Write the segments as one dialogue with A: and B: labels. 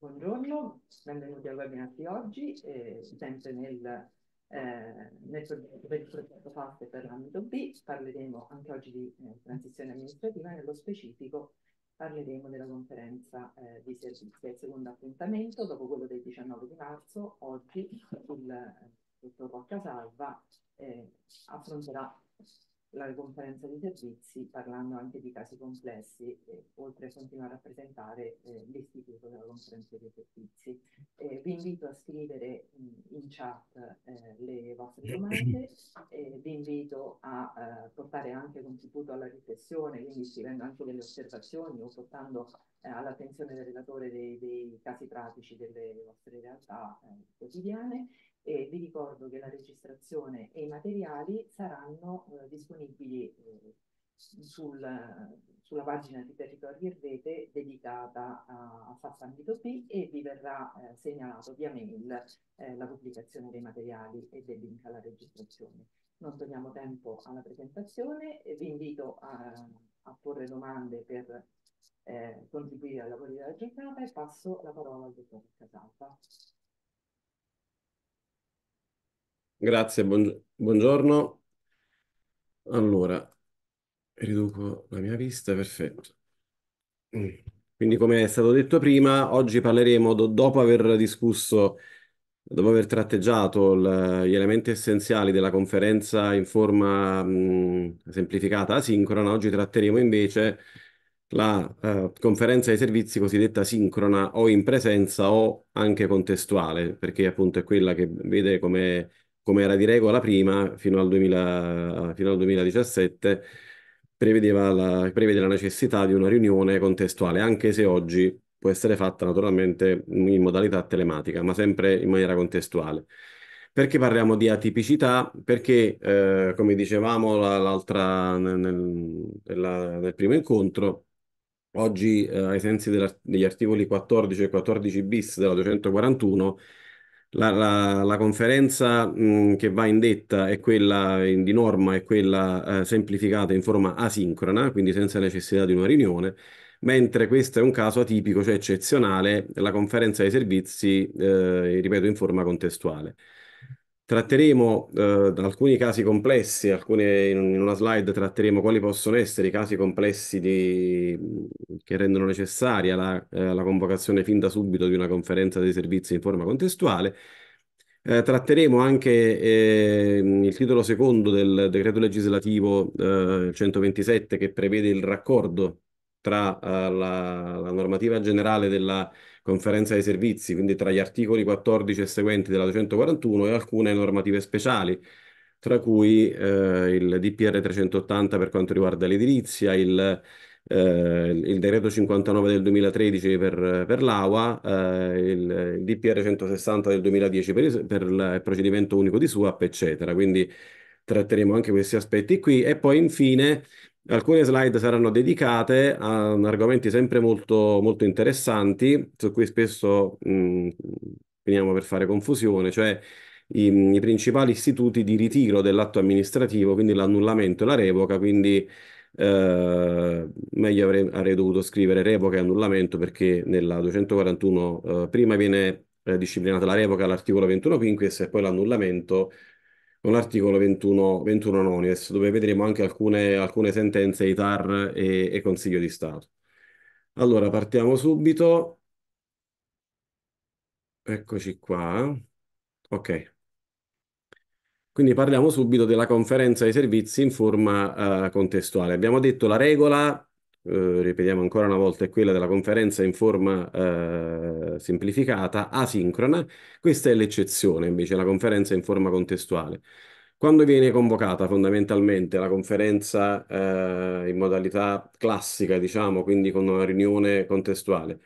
A: Buongiorno, benvenuti al webinar di oggi, eh, sempre nel, eh, nel progetto parte per l'ambito B. Parleremo anche oggi di eh, transizione amministrativa, nello specifico parleremo della conferenza eh, di servizi. È il secondo appuntamento, dopo quello del 19 di marzo, oggi il eh, dottor Roccasalva eh, affronterà la conferenza di servizi parlando anche di casi complessi, eh, oltre a continuare a presentare eh, l'istituto della conferenza di servizi. Eh, vi invito a scrivere in chat eh, le vostre domande, vi invito a eh, portare anche contributo alla riflessione, quindi scrivendo anche delle osservazioni o portando eh, all'attenzione del relatore dei, dei, casi pratici delle vostre realtà quotidiane e vi ricordo che la registrazione e i materiali saranno eh, disponibili eh, sul, sulla pagina di Territorio Rete dedicata a, a Fassambito P e vi verrà eh, segnalato via mail eh, la pubblicazione dei materiali e del link alla registrazione. Non togliamo tempo alla presentazione, vi invito a, a porre domande per eh, contribuire ai lavori della giornata e passo la parola al dottor Casalva.
B: Grazie, buongiorno. Allora, riduco la mia vista, perfetto. Quindi, come è stato detto prima, oggi parleremo, do dopo aver discusso, dopo aver tratteggiato gli elementi essenziali della conferenza in forma mh, semplificata asincrona, oggi tratteremo invece la eh, conferenza dei servizi cosiddetta sincrona o in presenza o anche contestuale, perché appunto è quella che vede come come era di regola prima, fino al, 2000, fino al 2017, prevedeva la, prevede la necessità di una riunione contestuale, anche se oggi può essere fatta naturalmente in modalità telematica, ma sempre in maniera contestuale. Perché parliamo di atipicità? Perché, eh, come dicevamo l'altra, nel, nel, primo incontro, oggi eh, ai sensi degli articoli 14 e 14 bis della 241 la, la, la conferenza mh, che va in è quella in, di norma, è quella eh, semplificata in forma asincrona, quindi senza necessità di una riunione, mentre questo è un caso atipico, cioè eccezionale, la conferenza dei servizi, eh, ripeto, in forma contestuale. Tratteremo eh, alcuni casi complessi, alcune, in una slide tratteremo quali possono essere i casi complessi di, che rendono necessaria la, eh, la, convocazione fin da subito di una conferenza dei servizi in forma contestuale. Eh, tratteremo anche ehm, il titolo secondo del decreto legislativo 127 eh, che prevede il raccordo tra eh, la, la normativa generale della conferenza dei servizi, quindi tra gli articoli 14 e seguenti della 241 e alcune normative speciali, tra cui eh, il DPR 380 per quanto riguarda l'edilizia, il, eh, il decreto 59 del 2013 per, per l'AUA, eh, il, il, DPR 160 del 2010 per il, per il procedimento unico di SUAP, eccetera. Quindi tratteremo anche questi aspetti qui e poi infine Alcune slide saranno dedicate a argomenti sempre molto, molto interessanti, su cui spesso mh, finiamo per fare confusione, cioè i, i principali istituti di ritiro dell'atto amministrativo, quindi l'annullamento e la revoca, quindi eh, meglio avrei, avrei, dovuto scrivere revoca e annullamento perché nella 241 eh, prima viene eh, disciplinata la revoca all'articolo 21 quinquis e poi l'annullamento con l'articolo 21, 21 Nonies, dove vedremo anche alcune, alcune sentenze di TAR e, e Consiglio di Stato. Allora, partiamo subito. Eccoci qua. Ok. Quindi parliamo subito della conferenza dei servizi in forma uh, contestuale. Abbiamo detto la regola eh, ripetiamo ancora una volta, è quella della conferenza in forma eh, semplificata, asincrona, questa è l'eccezione, invece la conferenza in forma contestuale. Quando viene convocata fondamentalmente la conferenza eh, in modalità classica, diciamo, quindi con una riunione contestuale,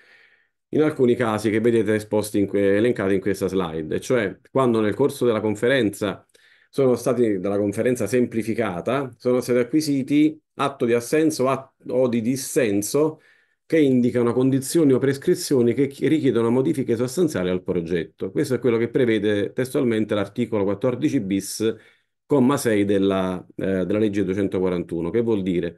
B: in alcuni casi che vedete esposti in que- elencati in questa slide, cioè quando nel corso della conferenza sono stati dalla conferenza semplificata, sono stati acquisiti atto di assenso atto, o di dissenso che indicano condizioni o prescrizioni che richiedono modifiche sostanziali al progetto. Questo è quello che prevede testualmente l'articolo 14 bis, comma 6 della, eh, della legge 241, che vuol dire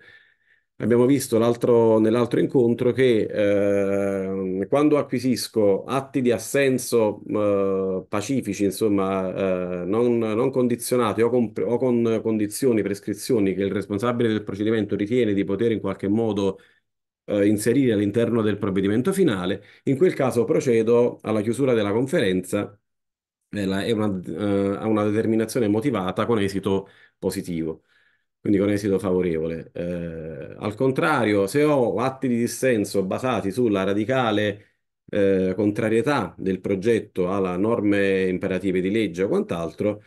B: Abbiamo visto nell'altro incontro che eh, quando acquisisco atti di assenso eh, pacifici, insomma, eh, non, non, condizionati o con, o con, condizioni, prescrizioni che il responsabile del procedimento ritiene di poter in qualche modo eh, inserire all'interno del provvedimento finale, in quel caso procedo alla chiusura della conferenza e a una, eh, una determinazione motivata con esito positivo quindi con esito favorevole. Eh, al contrario, se ho atti di dissenso basati sulla radicale eh, contrarietà del progetto alla norme imperative di legge o quant'altro,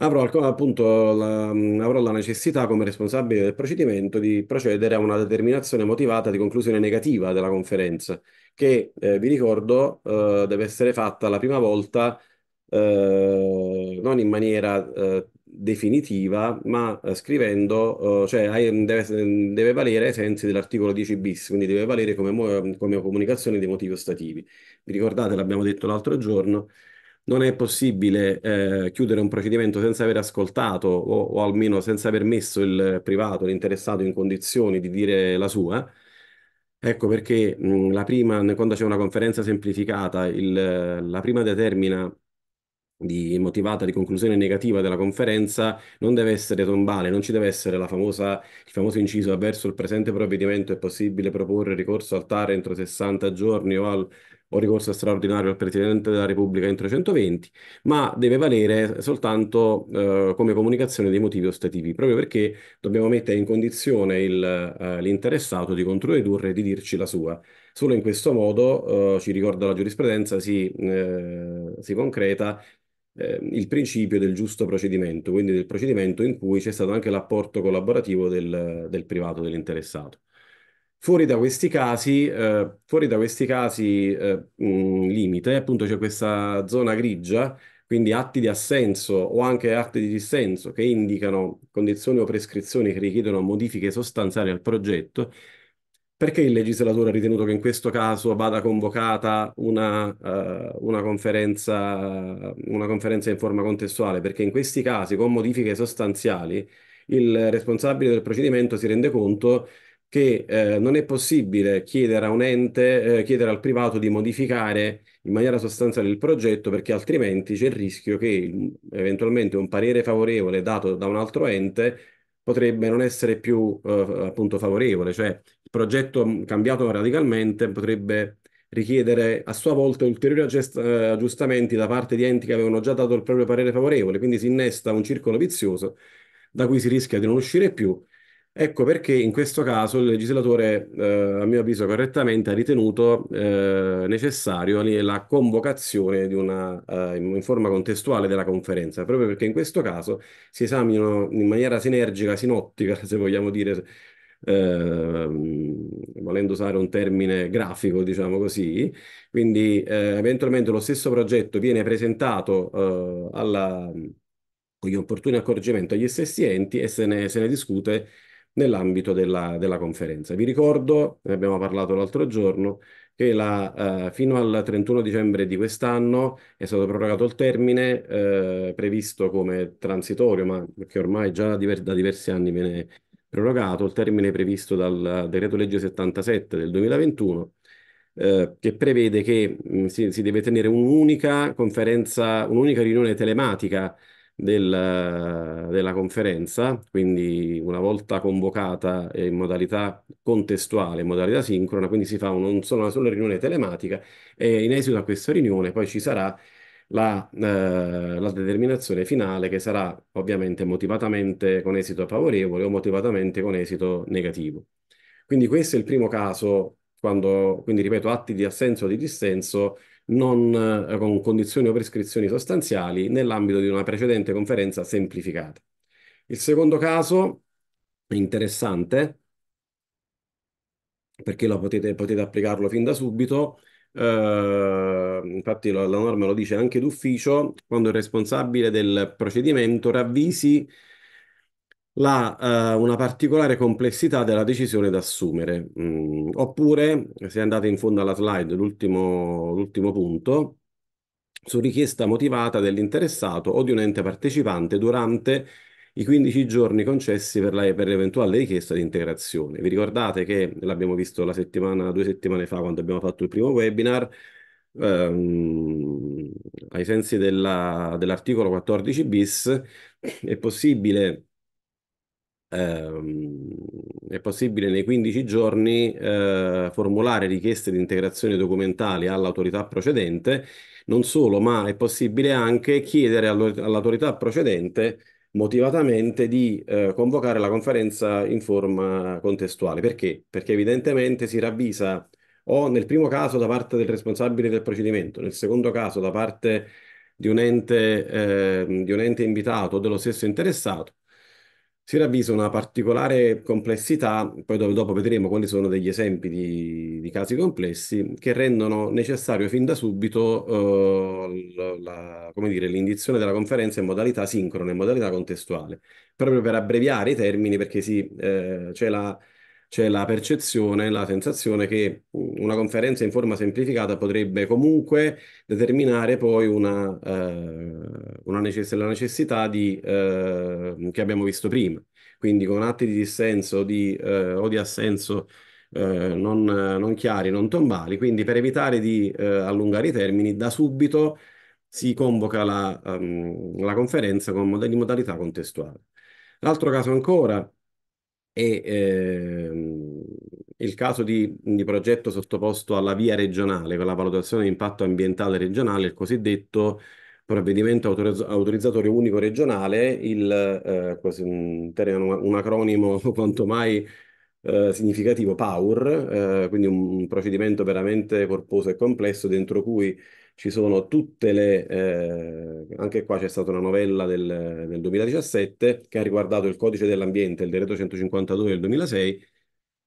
B: avrò appunto la, mm, avrò la necessità come responsabile del procedimento di procedere a una determinazione motivata di conclusione negativa della conferenza, che eh, vi ricordo eh, deve essere fatta la prima volta eh, non in maniera eh, definitiva, ma eh, scrivendo, eh, cioè deve, deve, valere ai sensi dell'articolo 10 bis, quindi deve valere come, come comunicazione dei motivi ostativi. Vi ricordate, l'abbiamo detto l'altro giorno, non è possibile eh, chiudere un procedimento senza aver ascoltato o, o, almeno senza aver messo il privato, l'interessato in condizioni di dire la sua. Ecco perché mh, la prima, quando c'è una conferenza semplificata, il, la prima determina di motivata di conclusione negativa della conferenza non deve essere tombale, non ci deve essere la famosa, il famoso inciso verso il presente provvedimento è possibile proporre ricorso al TAR entro 60 giorni o, al, o ricorso straordinario al Presidente della Repubblica entro 120, ma deve valere soltanto eh, come comunicazione dei motivi ostativi, proprio perché dobbiamo mettere in condizione il, eh, l'interessato di controdedurre e di dirci la sua. Solo in questo modo, eh, ci ricorda la giurisprudenza, si, eh, si concreta eh, il principio del giusto procedimento, quindi del procedimento in cui c'è stato anche l'apporto collaborativo del, del privato, dell'interessato. Fuori da questi casi, eh, da questi casi eh, mh, limite, appunto c'è questa zona grigia, quindi atti di assenso o anche atti di dissenso che indicano condizioni o prescrizioni che richiedono modifiche sostanziali al progetto, perché il legislatore ha ritenuto che in questo caso vada convocata una, uh, una, conferenza, una, conferenza, in forma contestuale? Perché in questi casi, con modifiche sostanziali, il responsabile del procedimento si rende conto che eh, non è possibile chiedere a un ente, eh, chiedere al privato di modificare in maniera sostanziale il progetto perché altrimenti c'è il rischio che eventualmente un parere favorevole dato da un altro ente potrebbe non essere più eh, appunto favorevole, cioè progetto mm, cambiato radicalmente potrebbe richiedere a sua volta ulteriori eh, aggiustamenti da parte di enti che avevano già dato il proprio parere favorevole, quindi si innesta un circolo vizioso da cui si rischia di non uscire più. Ecco perché in questo caso il legislatore, eh, a mio avviso correttamente, ha ritenuto eh, necessario la convocazione una, eh, in forma contestuale della conferenza, proprio perché in questo caso si esaminano in maniera sinergica, sinottica, se vogliamo dire, eh, volendo usare un termine grafico, diciamo così. Quindi eh, eventualmente lo stesso progetto viene presentato eh, alla, con gli opportuni accorgimenti agli stessi enti e se ne, se ne discute nell'ambito della, della, conferenza. Vi ricordo, ne abbiamo parlato l'altro giorno, che la, eh, fino al 31 dicembre di quest'anno è stato prorogato il termine eh, previsto come transitorio, ma che ormai già diver da diversi anni viene, prorogato il termine previsto dal decreto legge 77 del 2021 eh, che prevede che mh, mm, si, si, deve tenere un'unica conferenza, un'unica riunione telematica del, della conferenza, quindi una volta convocata in modalità contestuale, in modalità sincrona, quindi si fa un, un, una sola riunione telematica e in esito a questa riunione poi ci sarà la, eh, la determinazione finale che sarà ovviamente motivatamente con esito favorevole o motivatamente con esito negativo. Quindi questo è il primo caso quando, quindi ripeto, atti di assenso o di dissenso non eh, con condizioni o prescrizioni sostanziali nell'ambito di una precedente conferenza semplificata. Il secondo caso è interessante perché potete, potete applicarlo fin da subito, Ehm, infatti la, la, norma lo dice anche d'ufficio, quando il responsabile del procedimento ravvisi la, eh, una particolare complessità della decisione da assumere. Mm, oppure, se andate in fondo alla slide, l'ultimo, l'ultimo punto, su richiesta motivata dell'interessato o di un ente partecipante durante i 15 giorni concessi per, la, per l'eventuale richiesta di integrazione. Vi ricordate che l'abbiamo visto la settimana, due settimane fa quando abbiamo fatto il primo webinar, ehm, ai sensi della, dell'articolo 14 bis è possibile ehm, è possibile nei 15 giorni eh, formulare richieste di integrazione documentali all'autorità procedente, non solo, ma è possibile anche chiedere all'autorità procedente motivatamente di eh, convocare la conferenza in forma contestuale. Perché? Perché evidentemente si ravvisa o nel primo caso da parte del responsabile del procedimento, nel secondo caso da parte di un ente, eh, di un ente invitato o dello stesso interessato, si ravvisa una particolare complessità, poi dopo, dopo vedremo quali sono degli esempi di, di, casi complessi, che rendono necessario fin da subito eh, la, dire, l'indizione della conferenza in modalità sincrona, in modalità contestuale, proprio per abbreviare i termini perché si, eh, c'è la c'è la percezione, la sensazione che una conferenza in forma semplificata potrebbe comunque determinare poi una, eh, una necess- la necessità di, eh, che abbiamo visto prima. Quindi con atti di dissenso di, eh, o di assenso eh, non, non, chiari, non tombali. Quindi per evitare di eh, allungare i termini, da subito si convoca la, um, la conferenza con mod- modalità contestuale. L'altro caso ancora e ehm, il caso di, di, progetto sottoposto alla via regionale per la valutazione di impatto ambientale regionale, il cosiddetto provvedimento autorizz- autorizzatore unico regionale, il, eh, quasi un, un acronimo quanto mai eh, significativo, PAUR, eh, quindi un, un procedimento veramente corposo e complesso dentro cui ci sono tutte le... Eh, anche qua c'è stata una novella del, del 2017 che ha riguardato il codice dell'ambiente, il decreto 152 del 2006,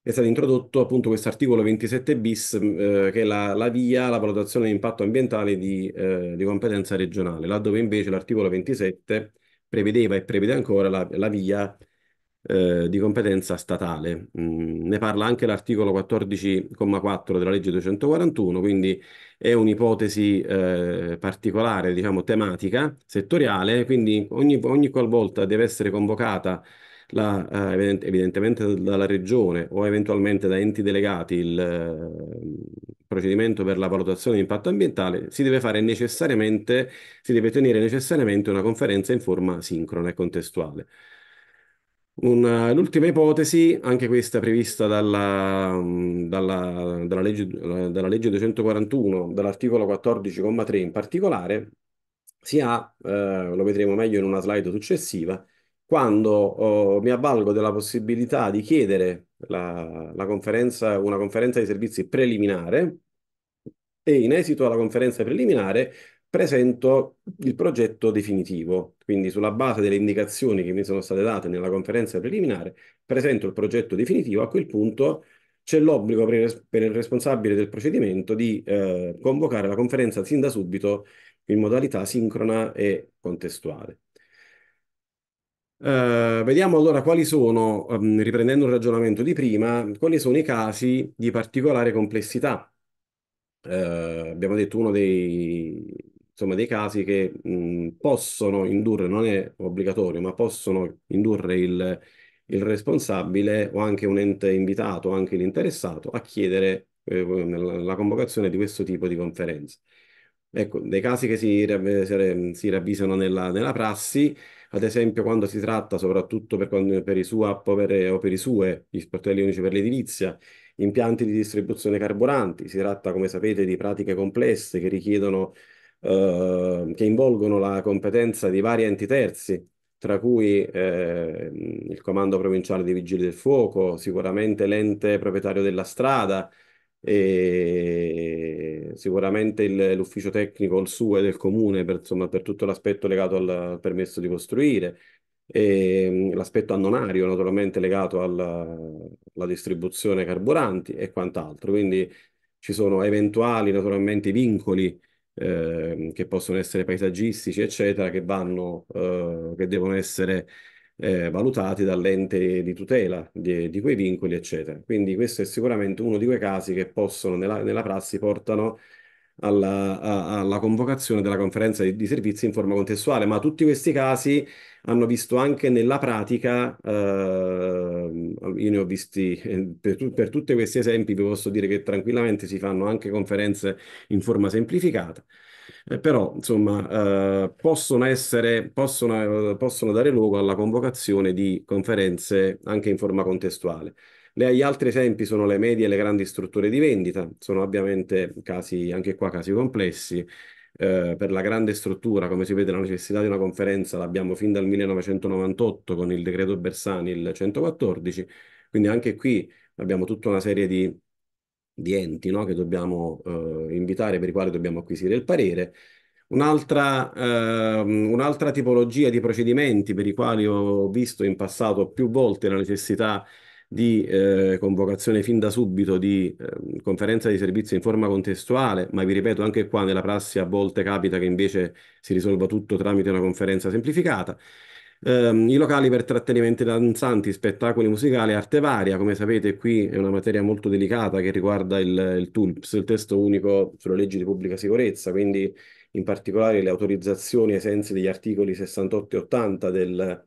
B: è stato introdotto appunto questo articolo 27 bis eh, che la, la via alla valutazione di impatto ambientale di, eh, di, competenza regionale, laddove invece l'articolo 27 prevedeva e prevede ancora la, la via eh, di competenza statale. Mm, ne parla anche l'articolo 14,4 della legge 241, quindi è un'ipotesi eh, particolare, diciamo tematica, settoriale, quindi ogni, ogni qualvolta deve essere convocata la, eh, evidentemente dalla regione o eventualmente da enti delegati il eh, procedimento per la valutazione di impatto ambientale, si deve fare necessariamente, si deve tenere necessariamente una conferenza in forma sincrona e contestuale. Una- l'ultima ipotesi, anche questa prevista dalla, dalla- dalla legge, dalla legge 241, dall'articolo 14,3 in particolare, si ha, eh, lo vedremo meglio in una slide successiva, quando oh, mi avvalgo della possibilità di chiedere la, la conferenza, una conferenza di servizi preliminare e in esito alla conferenza preliminare presento il progetto definitivo, quindi sulla base delle indicazioni che mi sono state date nella conferenza preliminare, presento il progetto definitivo, a quel punto c'è l'obbligo per il responsabile del procedimento di eh, convocare la conferenza sin da subito in modalità sincrona e contestuale. Uh, vediamo allora quali sono, um, riprendendo il ragionamento di prima, quali sono i casi di particolare complessità. Uh, abbiamo detto uno dei, insomma, dei casi che mh, mhmm, possono indurre, non è obbligatorio, ma possono indurre il, il responsabile o anche un ente invitato, anche l'interessato, a chiedere eh, la convocazione di questo tipo di conferenza. Ecco, dei casi che si, si ravvisano nella, nella, prassi, ad esempio quando si tratta soprattutto per, per i SUAP o per, o per i SUE, gli sportelli unici per l'edilizia, impianti di distribuzione carburanti, si tratta come sapete di pratiche complesse che richiedono Ehm, che involgono la competenza di vari enti terzi, tra cui eh, il Comando Provinciale dei Vigili del Fuoco, sicuramente l'ente proprietario della strada e sicuramente il, l'ufficio tecnico, il e del comune, per, insomma, per tutto l'aspetto legato al permesso di costruire, e ehm, l'aspetto annonario naturalmente legato alla, alla distribuzione carburanti e quant'altro. Quindi ci sono eventuali naturalmente vincoli eh, che possono essere paesaggistici, eccetera, che vanno, eh, che devono essere eh, valutati dall'ente di tutela di, di, quei vincoli, eccetera. Quindi questo è sicuramente uno di quei casi che possono, nella, nella prassi, portano alla, alla convocazione della conferenza di, di, servizi in forma contestuale, ma tutti questi casi hanno visto anche nella pratica, eh, io ne ho visti eh, per, tu, per tutti questi esempi, vi posso dire che tranquillamente si fanno anche conferenze in forma semplificata. Eh, però insomma eh, possono essere possono, eh, possono dare luogo alla convocazione di conferenze anche in forma contestuale. Le, gli altri esempi sono le medie e le grandi strutture di vendita, sono ovviamente casi, anche qua casi complessi. Eh, per la grande struttura, come si vede, la necessità di una conferenza l'abbiamo fin dal 1998 con il decreto Bersani, il 114, quindi anche qui abbiamo tutta una serie di, di enti no? che dobbiamo eh, invitare, per i quali dobbiamo acquisire il parere. Un'altra, eh, un'altra tipologia di procedimenti per i quali ho visto in passato più volte la necessità di di eh, convocazione fin da subito di eh, conferenza di servizio in forma contestuale, ma vi ripeto anche qua nella prassi a volte capita che invece si risolva tutto tramite una conferenza semplificata. Um, I locali per trattenimenti danzanti, spettacoli musicali, arte varia, come sapete qui è una materia molto delicata che riguarda il, il TULPS, il testo unico sulle leggi di pubblica sicurezza, quindi in particolare le autorizzazioni ai sensi degli articoli 68 e 80 del,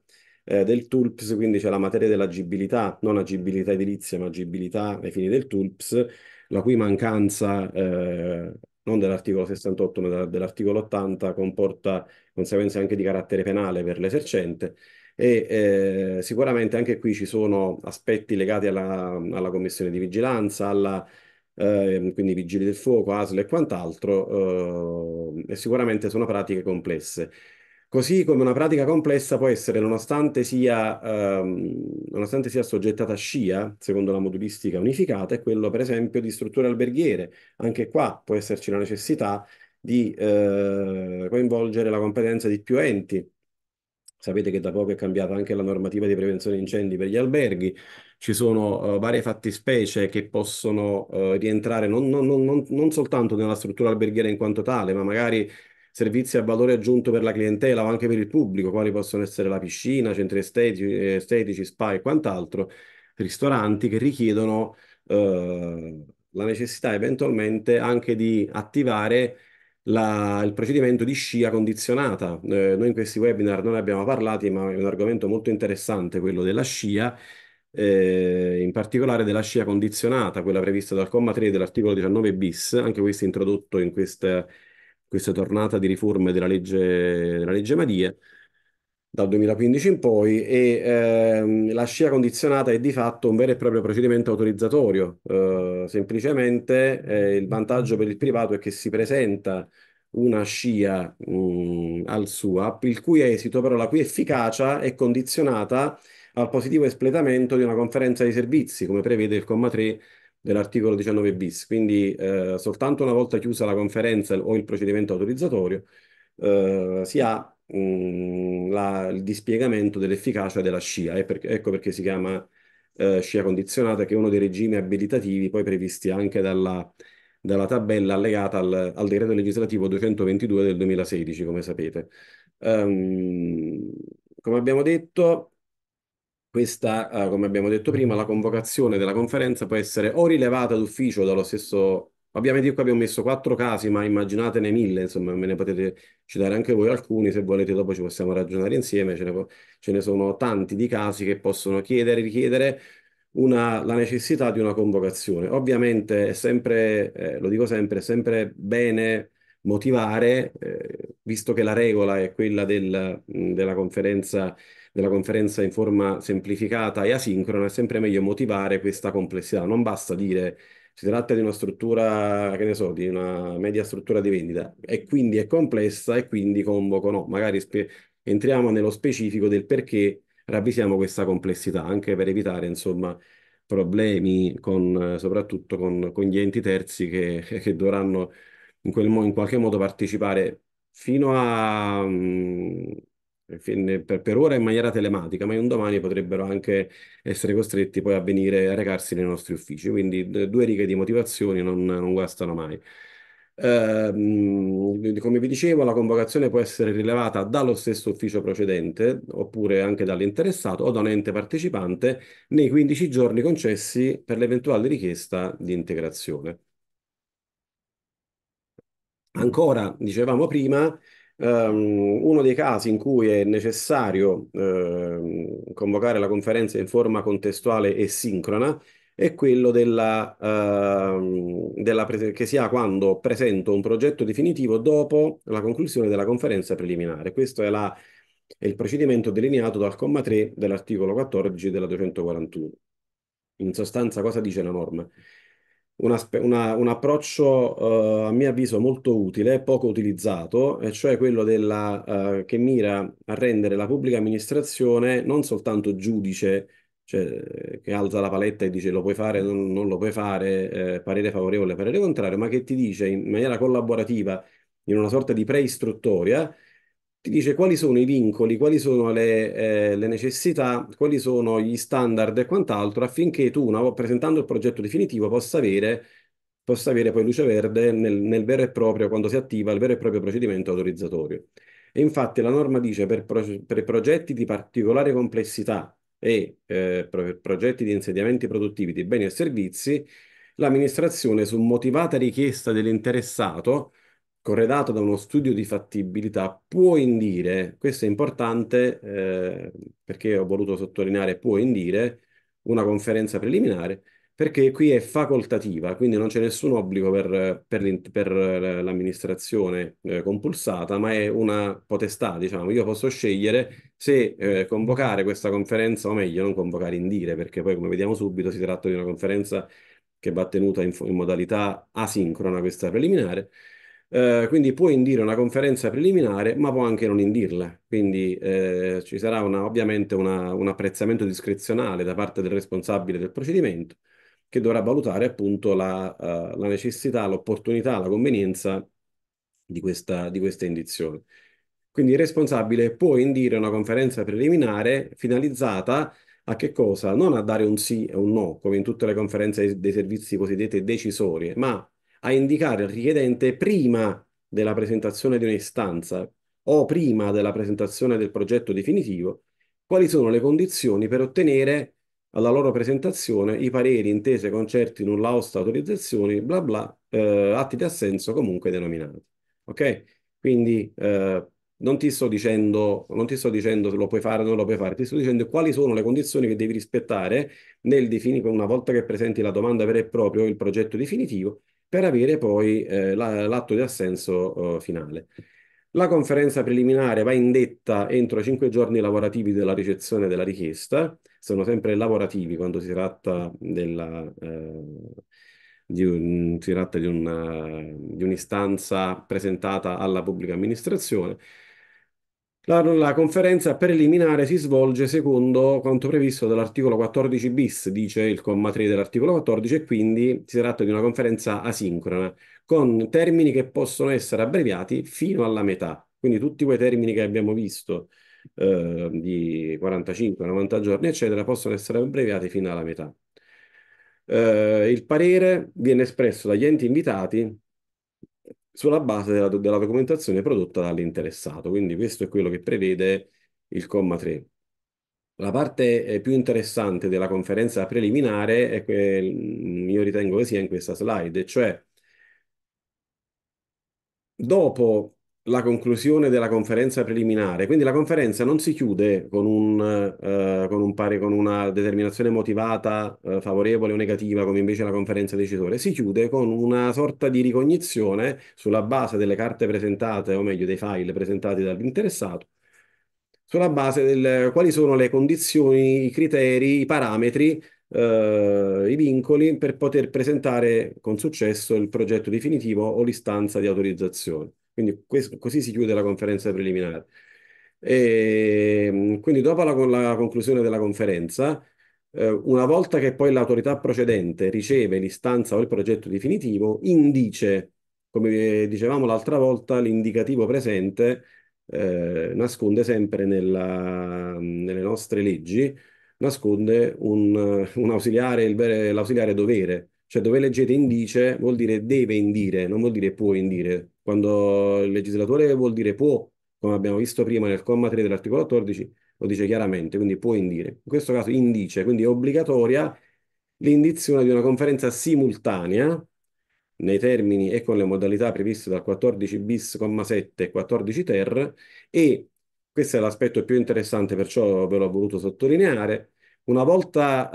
B: eh, del TULPS, quindi c'è la materia dell'agibilità, non agibilità edilizia, ma agibilità ai fini del TULPS, la cui mancanza eh, non dell'articolo 68 ma dell'articolo 80 comporta conseguenze anche di carattere penale per l'esercente e eh, sicuramente anche qui ci sono aspetti legati alla, alla commissione di vigilanza, alla, eh, quindi vigili del fuoco, ASL e quant'altro eh, e sicuramente sono pratiche complesse. Così come una pratica complessa può essere, nonostante sia, ehm, nonostante sia soggettata a scia, secondo la modulistica unificata, è quello per esempio di strutture alberghiere. Anche qua può esserci la necessità di eh, coinvolgere la competenza di più enti. Sapete che da poco è cambiata anche la normativa di prevenzione incendi per gli alberghi, ci sono eh, varie fattispecie che possono eh, rientrare non, non, non, non soltanto nella struttura alberghiera in quanto tale, ma magari servizi a valore aggiunto per la clientela o anche per il pubblico, quali possono essere la piscina, centri estetici, estetici spa e quant'altro, ristoranti che richiedono eh, la necessità eventualmente anche di attivare la, il procedimento di scia condizionata. Eh, noi in questi webinar non ne abbiamo parlato, ma è un argomento molto interessante quello della scia. Eh, in particolare della scia condizionata, quella prevista dal comma 3 dell'articolo 19 bis, anche questo introdotto in questa questa tornata di riforme della legge, della legge Madia dal 2015 in poi e ehm, la scia condizionata è di fatto un vero e proprio procedimento autorizzatorio. Eh, semplicemente eh, il vantaggio per il privato è che si presenta una scia mh, mm, al SUAP, il cui esito però la cui efficacia è condizionata al positivo espletamento di una conferenza di servizi, come prevede il comma 3 dell'articolo 19 bis, quindi eh, soltanto una volta chiusa la conferenza o il procedimento autorizzatorio eh, si ha mh, mm, la, il dispiegamento dell'efficacia della scia, per, ecco perché si chiama eh, scia condizionata che è uno dei regimi abilitativi poi previsti anche dalla, dalla tabella allegata al, al, decreto legislativo 222 del 2016, come sapete. Um, come abbiamo detto, questa, eh, come abbiamo detto mm. prima, la convocazione della conferenza può essere o rilevata d'ufficio dallo stesso... Ovviamente io qua abbiamo messo quattro casi, ma immaginatene mille, insomma, me ne potete citare anche voi alcuni, se volete dopo ci possiamo ragionare insieme, ce ne, ce ne sono tanti di casi che possono chiedere, richiedere una, la necessità di una convocazione. Ovviamente è sempre, eh, lo dico sempre, è sempre bene motivare, eh, visto che la regola è quella del, mm, della conferenza della conferenza in forma semplificata e asincrona, è sempre meglio motivare questa complessità. Non basta dire si tratta di una struttura, che ne so, di una media struttura di vendita e quindi è complessa e quindi convoco no, magari entriamo nello specifico del perché ravvisiamo questa complessità, anche per evitare, insomma, problemi con, soprattutto con, con gli enti terzi che, che dovranno in, quel, mo- in, qualche modo partecipare fino a, mm, eh, per, per, ora in maniera telematica, ma in un domani potrebbero anche essere costretti poi a venire a recarsi nei nostri uffici. Quindi due righe di motivazioni non, non guastano mai. Eh, come vi dicevo, la convocazione può essere rilevata dallo stesso ufficio procedente oppure anche dall'interessato o da un ente partecipante nei 15 giorni concessi per l'eventuale richiesta di integrazione. Ancora, dicevamo prima, Um, uno dei casi in cui è necessario eh, convocare la conferenza in forma contestuale e sincrona è quello della, eh, della che si ha quando presento un progetto definitivo dopo la conclusione della conferenza preliminare. Questo è, la, è il procedimento delineato dal comma 3 dell'articolo 14 della 241. In sostanza, cosa dice la norma? una, una, un approccio, eh, a mio avviso, molto utile, poco utilizzato, e cioè quello della, eh, che mira a rendere la pubblica amministrazione non soltanto giudice, cioè che alza la paletta e dice lo puoi fare, non, non lo puoi fare, eh, parere favorevole, parere contrario, ma che ti dice in maniera collaborativa, in una sorta di pre-istruttoria, preistruttoria, ti dice quali sono i vincoli, quali sono le, eh, le, necessità, quali sono gli standard e quant'altro affinché tu, una, presentando il progetto definitivo, possa avere, possa avere poi luce verde nel, nel, vero e proprio, quando si attiva, il vero e proprio procedimento autorizzatorio. E infatti la norma dice per, pro, per progetti di particolare complessità e eh, per progetti di insediamenti produttivi di beni e servizi, l'amministrazione su motivata richiesta dell'interessato corredato da uno studio di fattibilità, può indire, questo è importante eh, perché ho voluto sottolineare può indire una conferenza preliminare, perché qui è facoltativa, quindi non c'è nessun obbligo per, per, per l'amministrazione eh, compulsata, ma è una potestà, diciamo, io posso scegliere se eh, convocare questa conferenza o meglio non convocare indire, perché poi come vediamo subito si tratta di una conferenza che va tenuta in, in modalità asincrona, questa preliminare, eh, quindi può indire una conferenza preliminare, ma può anche non indirla. Quindi eh, ci sarà una, ovviamente una, un apprezzamento discrezionale da parte del responsabile del procedimento che dovrà valutare appunto la, uh, la necessità, l'opportunità, la convenienza di questa, di questa indizione. Quindi il responsabile può indire una conferenza preliminare finalizzata a che cosa? Non a dare un sì e un no, come in tutte le conferenze dei servizi cosiddetti decisori, ma a indicare al richiedente prima della presentazione di un'istanza o prima della presentazione del progetto definitivo quali sono le condizioni per ottenere alla loro presentazione i pareri, intese, concerti, nulla osta, autorizzazioni, bla bla, eh, atti di assenso comunque denominati. Ok? Quindi eh, non ti sto dicendo, non ti sto dicendo se lo puoi fare o non lo puoi fare, ti sto dicendo quali sono le condizioni che devi rispettare nel definire, una volta che presenti la domanda vera e propria il progetto definitivo, per avere poi eh, la, l'atto di assenso eh, finale. La conferenza preliminare va indetta entro cinque giorni lavorativi della ricezione della richiesta, sono sempre lavorativi quando si tratta, della, eh, di, un, si tratta di, una, di un'istanza presentata alla pubblica amministrazione la, la, conferenza preliminare si svolge secondo quanto previsto dall'articolo 14 bis, dice il comma 3 dell'articolo 14, e quindi si tratta di una conferenza asincrona, con termini che possono essere abbreviati fino alla metà. Quindi tutti quei termini che abbiamo visto eh, di 45, 90 giorni, eccetera, possono essere abbreviati fino alla metà. Eh, il parere viene espresso dagli enti invitati sulla base della, della documentazione prodotta dall'interessato. Quindi questo è quello che prevede il comma 3. La parte eh, più interessante della conferenza preliminare è quel, mm, io ritengo che sia in questa slide, cioè dopo la conclusione della conferenza preliminare. Quindi la conferenza non si chiude con, un, eh, con, un pari, con una determinazione motivata, eh, favorevole o negativa, come invece la conferenza decisore, si chiude con una sorta di ricognizione sulla base delle carte presentate, o meglio dei file presentati dall'interessato, sulla base del quali sono le condizioni, i criteri, i parametri Uh, i vincoli per poter presentare con successo il progetto definitivo o l'istanza di autorizzazione. Quindi questo, così si chiude la conferenza preliminare. E, ehm, quindi dopo la, la, conclusione della conferenza, eh, una volta che poi l'autorità procedente riceve l'istanza o il progetto definitivo, indice, come eh, dicevamo l'altra volta, l'indicativo presente eh, nasconde sempre nella, nelle nostre leggi, nasconde un, un ausiliare, l'ausiliare dovere, cioè dove leggete indice vuol dire deve indire, non vuol dire può indire. Quando il legislatore vuol dire può, come abbiamo visto prima nel comma 3 dell'articolo 14, lo dice chiaramente, quindi può indire. In questo caso indice, quindi è obbligatoria l'indizione di una conferenza simultanea nei termini e con le modalità previste dal 14 bis, comma 7 e 14 ter e questo è l'aspetto più interessante, perciò ve l'ho voluto sottolineare. Una volta,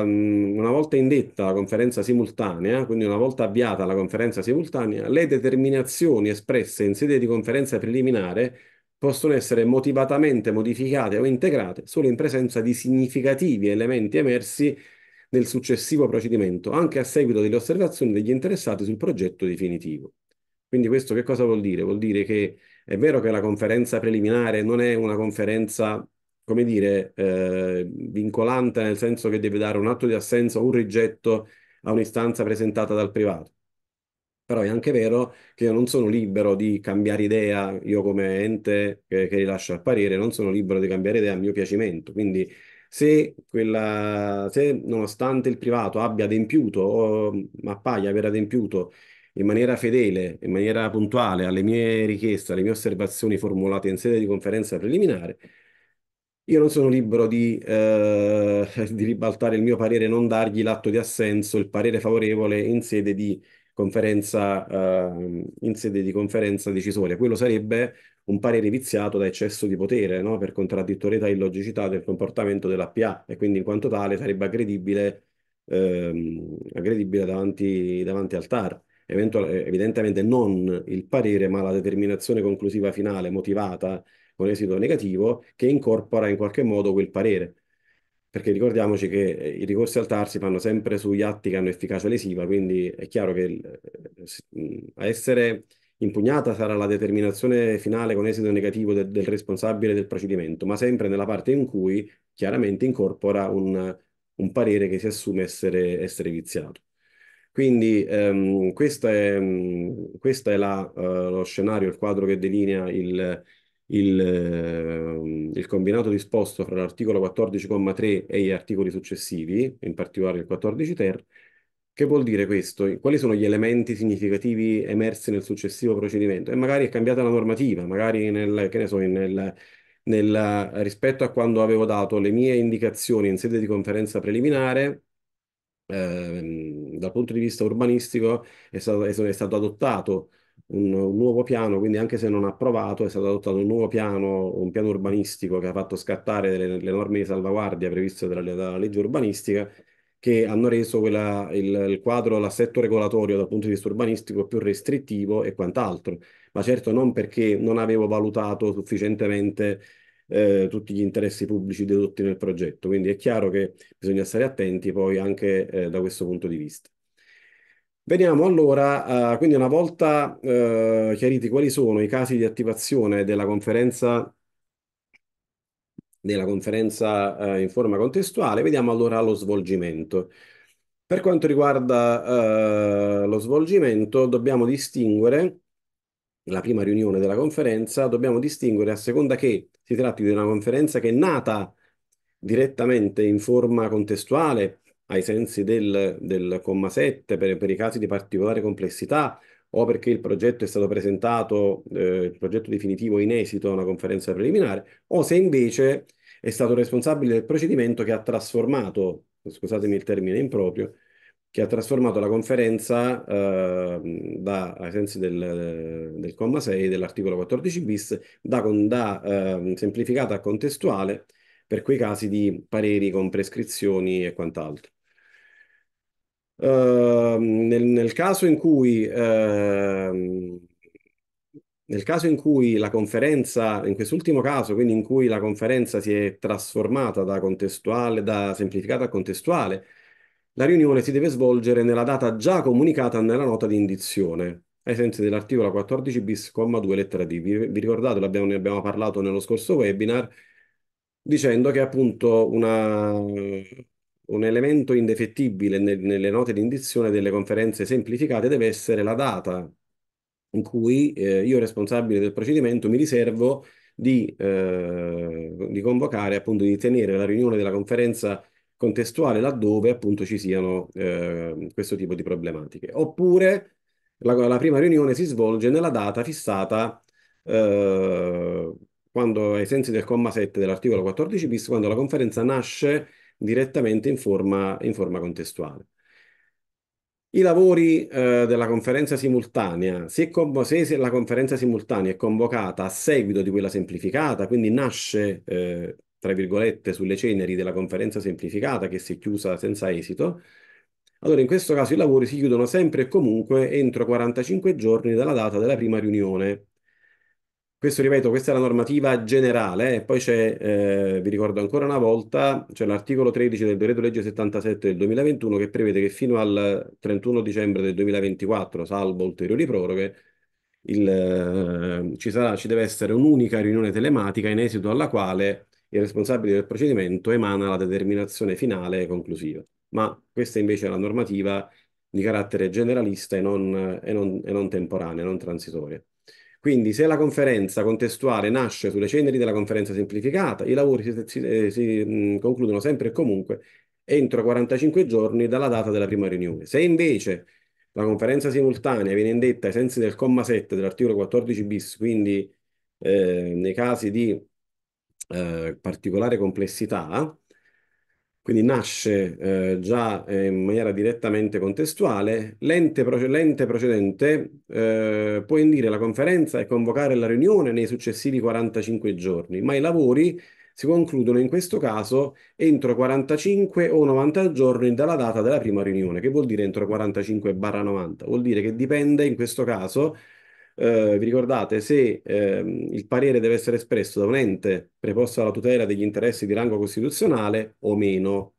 B: ehm, una volta, indetta la conferenza simultanea, quindi una volta avviata la conferenza simultanea, le determinazioni espresse in sede di conferenza preliminare possono essere motivatamente modificate o integrate solo in presenza di significativi elementi emersi nel successivo procedimento, anche a seguito delle osservazioni degli interessati sul progetto definitivo. Quindi questo che cosa vuol dire? Vuol dire che è vero che la conferenza preliminare non è una conferenza come dire, eh, vincolante nel senso che deve dare un atto di assenso o un rigetto a un'istanza presentata dal privato. Però è anche vero che io non sono libero di cambiare idea, io come ente che, che rilascia il parere, non sono libero di cambiare idea a mio piacimento. Quindi se, quella, se nonostante il privato abbia adempiuto o appaia aver adempiuto in maniera fedele, in maniera puntuale alle mie richieste, alle mie osservazioni formulate in sede di conferenza preliminare, io non sono libero di, eh, di ribaltare il mio parere, non dargli l'atto di assenso, il parere favorevole in sede di conferenza, eh, in sede di conferenza decisoria. Quello sarebbe un parere viziato da eccesso di potere, no? per contraddittorietà e illogicità del comportamento dell'APA e quindi in quanto tale sarebbe aggredibile, ehm, aggredibile davanti, davanti al TAR evidentemente non il parere, ma la determinazione conclusiva finale motivata con esito negativo che incorpora in qualche modo quel parere. Perché ricordiamoci che eh, i ricorsi al TAR si fanno sempre sugli atti che hanno efficacia lesiva, quindi è chiaro che eh, a essere impugnata sarà la determinazione finale con esito negativo de, del responsabile del procedimento, ma sempre nella parte in cui chiaramente incorpora un, un parere che si assume essere, essere viziato. Quindi ehm, questo è, questo è la, uh, lo scenario, il quadro che delinea il, il, ehm, il combinato disposto fra l'articolo 14,3 e gli articoli successivi, in particolare il 14 ter, che vuol dire questo? Quali sono gli elementi significativi emersi nel successivo procedimento? E magari è cambiata la normativa, magari nel, che ne so, nel, nel, rispetto a quando avevo dato le mie indicazioni in sede di conferenza preliminare, ehm, dal punto di vista urbanistico è stato, è stato adottato un, un, nuovo piano, quindi anche se non approvato è stato adottato un nuovo piano, un piano urbanistico che ha fatto scattare le, le norme di salvaguardia previste dalla, dalla legge urbanistica che hanno reso quella, il, il, quadro, l'assetto regolatorio dal punto di vista urbanistico più restrittivo e quant'altro, ma certo non perché non avevo valutato sufficientemente eh, tutti gli interessi pubblici dedotti nel progetto, quindi è chiaro che bisogna stare attenti poi anche eh, da questo punto di vista. Vediamo allora, eh, quindi una volta eh, chiariti quali sono i casi di attivazione della conferenza, della conferenza eh, in forma contestuale, vediamo allora lo svolgimento. Per quanto riguarda eh, lo svolgimento, dobbiamo distinguere la prima riunione della conferenza, dobbiamo distinguere a seconda che si tratti di una conferenza che è nata direttamente in forma contestuale ai sensi del, del comma 7 per, per, i casi di particolare complessità o perché il progetto è stato presentato, eh, il progetto definitivo in esito a una conferenza preliminare, o se invece è stato responsabile del procedimento che ha trasformato, scusatemi il termine improprio, che ha trasformato la conferenza eh, da, ai sensi del, del comma 6 dell'articolo 14 bis da, da eh, semplificata a contestuale per quei casi di pareri con prescrizioni e quant'altro. Ehm, nel, nel, caso in cui ehm, nel caso in cui la conferenza, in quest'ultimo caso, quindi in cui la conferenza si è trasformata da contestuale, da semplificata a contestuale, la riunione si deve svolgere nella data già comunicata nella nota di indizione, ai sensi dell'articolo 14 bis, comma 2, lettera D. Vi, ricordate, l'abbiamo, ne abbiamo parlato nello scorso webinar, dicendo che appunto una, un elemento indefettibile nel, nelle note di indizione delle conferenze semplificate deve essere la data in cui eh, io responsabile del procedimento mi riservo di, eh, di, convocare, appunto di tenere la riunione della conferenza contestuale laddove appunto ci siano eh, questo tipo di problematiche. Oppure la, la, prima riunione si svolge nella data fissata eh, quando, ai sensi del comma 7 dell'articolo 14 bis, quando la conferenza nasce direttamente in forma, in forma contestuale. I lavori eh, della conferenza simultanea, se, se, la conferenza simultanea è convocata a seguito di quella semplificata, quindi nasce, eh, tra virgolette, sulle ceneri della conferenza semplificata che si è chiusa senza esito, allora in questo caso i lavori si chiudono sempre e comunque entro 45 giorni dalla data della prima riunione questo, ripeto, questa è la normativa generale eh, e poi c'è, eh, vi ricordo ancora una volta, c'è l'articolo 13 del decreto legge 77 del 2021 che prevede che fino al 31 dicembre del 2024, salvo ulteriori proroghe, il, eh, ci, sarà, ci deve essere un'unica riunione telematica in esito alla quale il responsabile del procedimento emana la determinazione finale e conclusiva. Ma questa invece è la normativa di carattere generalista e non, e non, e non temporanea, non transitoria. Quindi se la conferenza contestuale nasce sulle ceneri della conferenza semplificata, i lavori si, si, eh, si mm, concludono sempre e comunque entro 45 giorni dalla data della prima riunione. Se invece la conferenza simultanea viene indetta ai sensi del comma 7 dell'articolo 14 bis, quindi eh, nei casi di eh, particolare complessità, quindi nasce eh, già eh, in maniera direttamente contestuale, l'ente, proce- procedente eh, può indire la conferenza e convocare la riunione nei successivi 45 giorni, ma i lavori si concludono in questo caso entro 45 o 90 giorni dalla data della prima riunione, che vuol dire entro 45-90, vuol dire che dipende in questo caso eh, vi ricordate, se ehm, il parere deve essere espresso da un ente preposto alla tutela degli interessi di rango costituzionale o meno,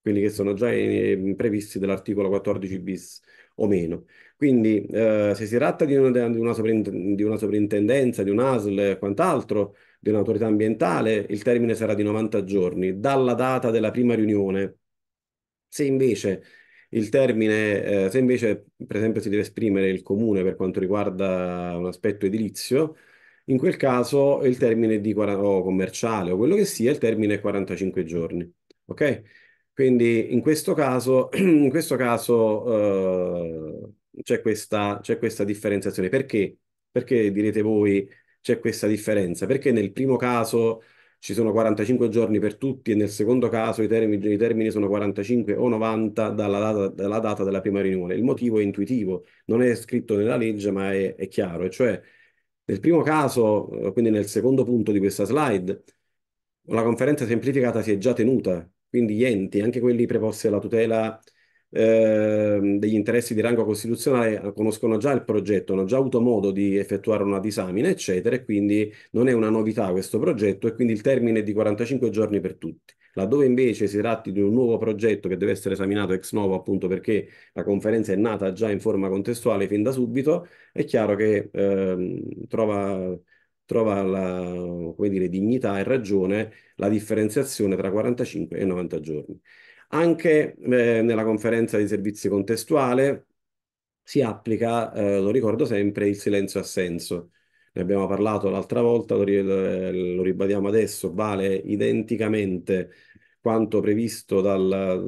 B: quelli che sono già eh, previsti dell'articolo 14 bis o meno. Quindi eh, se si tratta di una, di una, sovrintendenza, di un ASL e quant'altro, di un'autorità ambientale, il termine sarà di 90 giorni dalla data della prima riunione. Se invece il termine, eh, se invece per esempio si deve esprimere il comune per quanto riguarda un aspetto edilizio, in quel caso il termine di, o commerciale o quello che sia, il termine è 45 giorni. Ok? Quindi in questo caso, in questo caso eh, c'è questa, questa, differenziazione. Perché? Perché direte voi c'è questa differenza? Perché nel primo caso ci sono 45 giorni per tutti e nel secondo caso i termini, i termini sono 45 o 90 dalla data, dalla data, della prima riunione. Il motivo è intuitivo, non è scritto nella legge ma è, è chiaro, e cioè nel primo caso, eh, quindi nel secondo punto di questa slide, la conferenza semplificata si è già tenuta, quindi gli enti, anche quelli preposti alla tutela eh, degli interessi di rango costituzionale eh, conoscono già il progetto, hanno già avuto modo di effettuare una disamina, eccetera, e quindi non è una novità questo progetto e quindi il termine è di 45 giorni per tutti. Laddove invece si tratti di un nuovo progetto che deve essere esaminato ex novo, appunto perché la conferenza è nata già in forma contestuale fin da subito, è chiaro che eh, trova trova la, dire, dignità e ragione la differenziazione tra 45 e 90 giorni. Anche eh, nella conferenza di servizi contestuale si applica, eh, lo ricordo sempre, il silenzio assenso. Ne abbiamo parlato l'altra volta, lo, eh, lo, ribadiamo adesso, vale identicamente quanto previsto dal,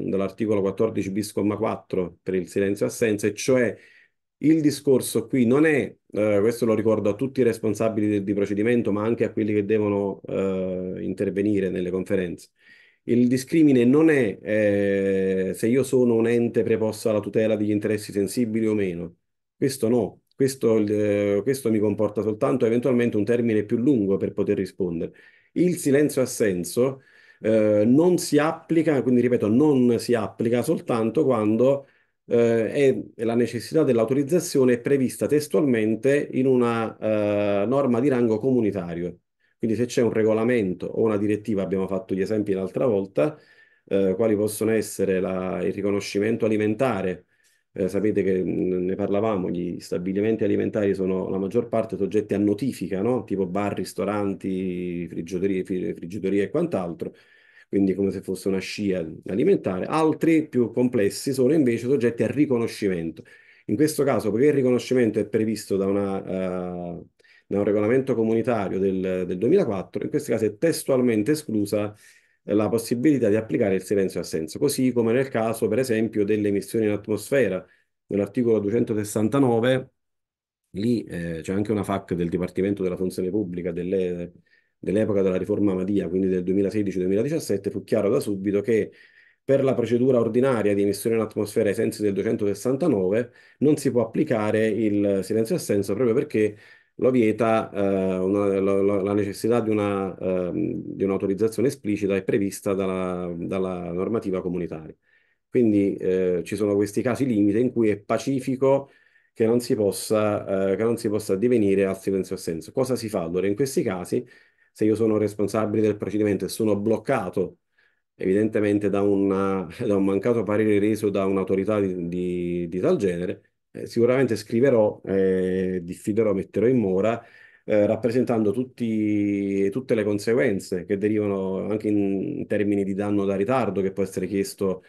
B: dall'articolo 14 bis, 4 per il silenzio assenso, e cioè il discorso qui non è, eh, questo lo ricordo a tutti i responsabili di, di procedimento, ma anche a quelli che devono eh, intervenire nelle conferenze. Il discrimine non è eh, se io sono un ente preposto alla tutela degli interessi sensibili o meno. Questo no, questo, eh, questo mi comporta soltanto eventualmente un termine più lungo per poter rispondere. Il silenzio assenso eh, non si applica, quindi ripeto, non si applica soltanto quando eh, è, la necessità dell'autorizzazione è prevista testualmente in una eh, norma di rango comunitario. Quindi se c'è un regolamento o una direttiva, abbiamo fatto gli esempi l'altra volta, eh, quali possono essere la, il riconoscimento alimentare, eh, sapete che ne parlavamo, gli stabilimenti alimentari sono la maggior parte soggetti a notifica, no? tipo bar, ristoranti, friggioterie, friggitorie e quant'altro, quindi come se fosse una scia alimentare. Altri più complessi sono invece soggetti a riconoscimento. In questo caso, perché il riconoscimento è previsto da una uh, da un regolamento comunitario del, del 2004, in questi casi è testualmente esclusa la possibilità di applicare il silenzio assenso, così come nel caso, per esempio, delle emissioni in atmosfera. Nell'articolo 269, lì eh, c'è anche una FAC del Dipartimento della Funzione Pubblica delle, dell'epoca della riforma Madia, quindi del 2016-2017, fu chiaro da subito che per la procedura ordinaria di emissione in atmosfera ai sensi del 269 non si può applicare il silenzio assenso proprio perché lo vieta, eh, una, la, la, necessità di, una, eh, di un'autorizzazione esplicita è prevista dalla, dalla normativa comunitaria. Quindi eh, ci sono questi casi limite in cui è pacifico che non si possa, eh, che non si possa divenire al silenzio assenso. Cosa si fa allora in questi casi? Se io sono responsabile del procedimento e sono bloccato evidentemente da, una, da un mancato parere reso da un'autorità di, di, di tal genere, eh, sicuramente scriverò, eh, diffiderò, metterò in mora, eh, rappresentando tutti, tutte le conseguenze che derivano anche in termini di danno da ritardo che può essere chiesto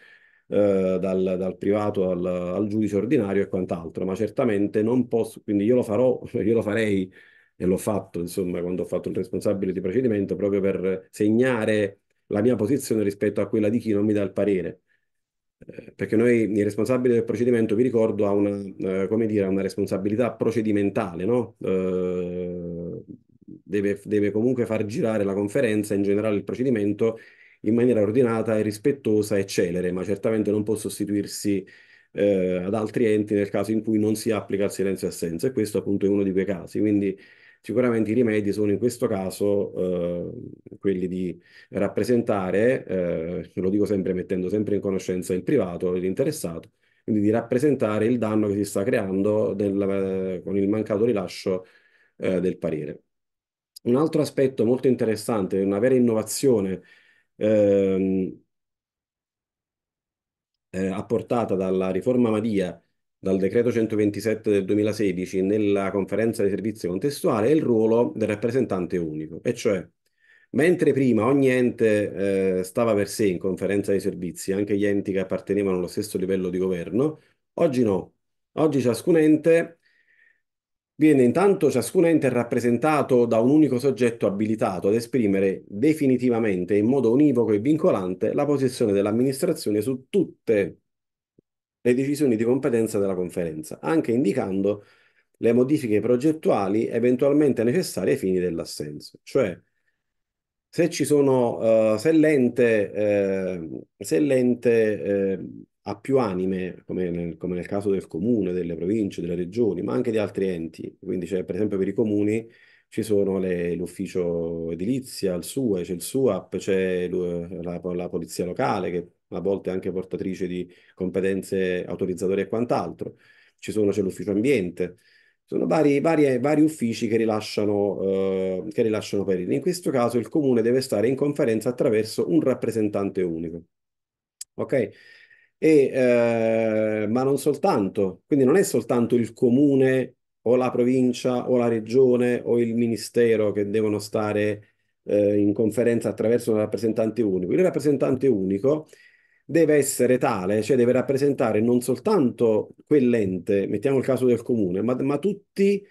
B: eh, dal, dal, privato al, al, giudice ordinario e quant'altro, ma certamente non posso, quindi io lo farò, io lo farei e l'ho fatto, insomma, quando ho fatto il responsabile di procedimento proprio per segnare la mia posizione rispetto a quella di chi non mi dà il parere eh, perché noi, il responsabile del procedimento, vi ricordo, ha una, eh, dire, una responsabilità procedimentale, no? Eh, deve, deve comunque far girare la conferenza, in generale il procedimento, in maniera ordinata e rispettosa e celere, ma certamente non può sostituirsi eh, ad altri enti nel caso in cui non si applica il silenzio assenso e questo appunto è uno di quei casi. Quindi Sicuramente i rimedi sono in questo caso eh, quelli di rappresentare, eh, lo dico sempre mettendo sempre in conoscenza il privato, l'interessato, quindi di rappresentare il danno che si sta creando del, eh, con il mancato rilascio eh, del parere. Un altro aspetto molto interessante, una vera innovazione ehm, eh, apportata dalla riforma Madia dal decreto 127 del 2016 nella conferenza dei servizi contestuale è il ruolo del rappresentante unico, e cioè mentre prima ogni ente eh, stava per sé in conferenza dei servizi, anche gli enti che appartenevano allo stesso livello di governo, oggi no. Oggi ciascun ente viene intanto ciascun ente rappresentato da un unico soggetto abilitato ad esprimere definitivamente in modo univoco e vincolante la posizione dell'amministrazione su tutte le le decisioni di competenza della conferenza, anche indicando le modifiche progettuali eventualmente necessarie ai fini dell'assenso. Cioè, se ci sono, uh, se l'ente, eh, se l'ente eh, ha più anime, come nel, come nel, caso del comune, delle province, delle regioni, ma anche di altri enti, quindi cioè, per esempio per i comuni ci sono l'ufficio edilizia, il SUE, c'è il SUAP, c'è la, la polizia locale che a volte è anche portatrice di competenze autorizzatorie e quant'altro, ci sono, c'è l'ufficio ambiente, sono vari, vari, vari uffici che rilasciano, eh, che rilasciano pareri. In questo caso il comune deve stare in conferenza attraverso un rappresentante unico. Ok? E, eh, ma non soltanto, quindi non è soltanto il comune o la provincia o la regione o il ministero che devono stare eh, in conferenza attraverso un rappresentante unico. Il rappresentante unico deve essere tale, cioè deve rappresentare non soltanto quell'ente, mettiamo il caso del comune, ma, ma tutti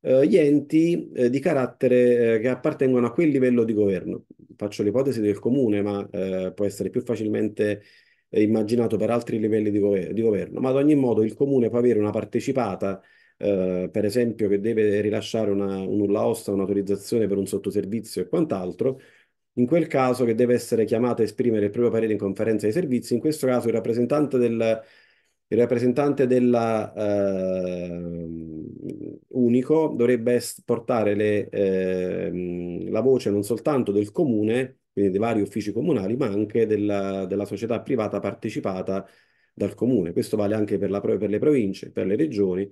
B: eh, gli enti eh, di carattere eh, che appartengono a quel livello di governo. Faccio l'ipotesi del comune, ma eh, può essere più facilmente eh, immaginato per altri livelli di, gover di, governo, ma ad ogni modo il comune può avere una partecipata eh, per esempio che deve rilasciare una, un nulla osta, un'autorizzazione per un sottoservizio e quant'altro, in quel caso che deve essere chiamato a esprimere il proprio parere in conferenza di servizi, in questo caso il rappresentante del, il rappresentante della, eh, unico dovrebbe portare le, eh, la voce non soltanto del comune, quindi dei vari uffici comunali, ma anche della, della società privata partecipata dal comune. Questo vale anche per, la, per le province, per le regioni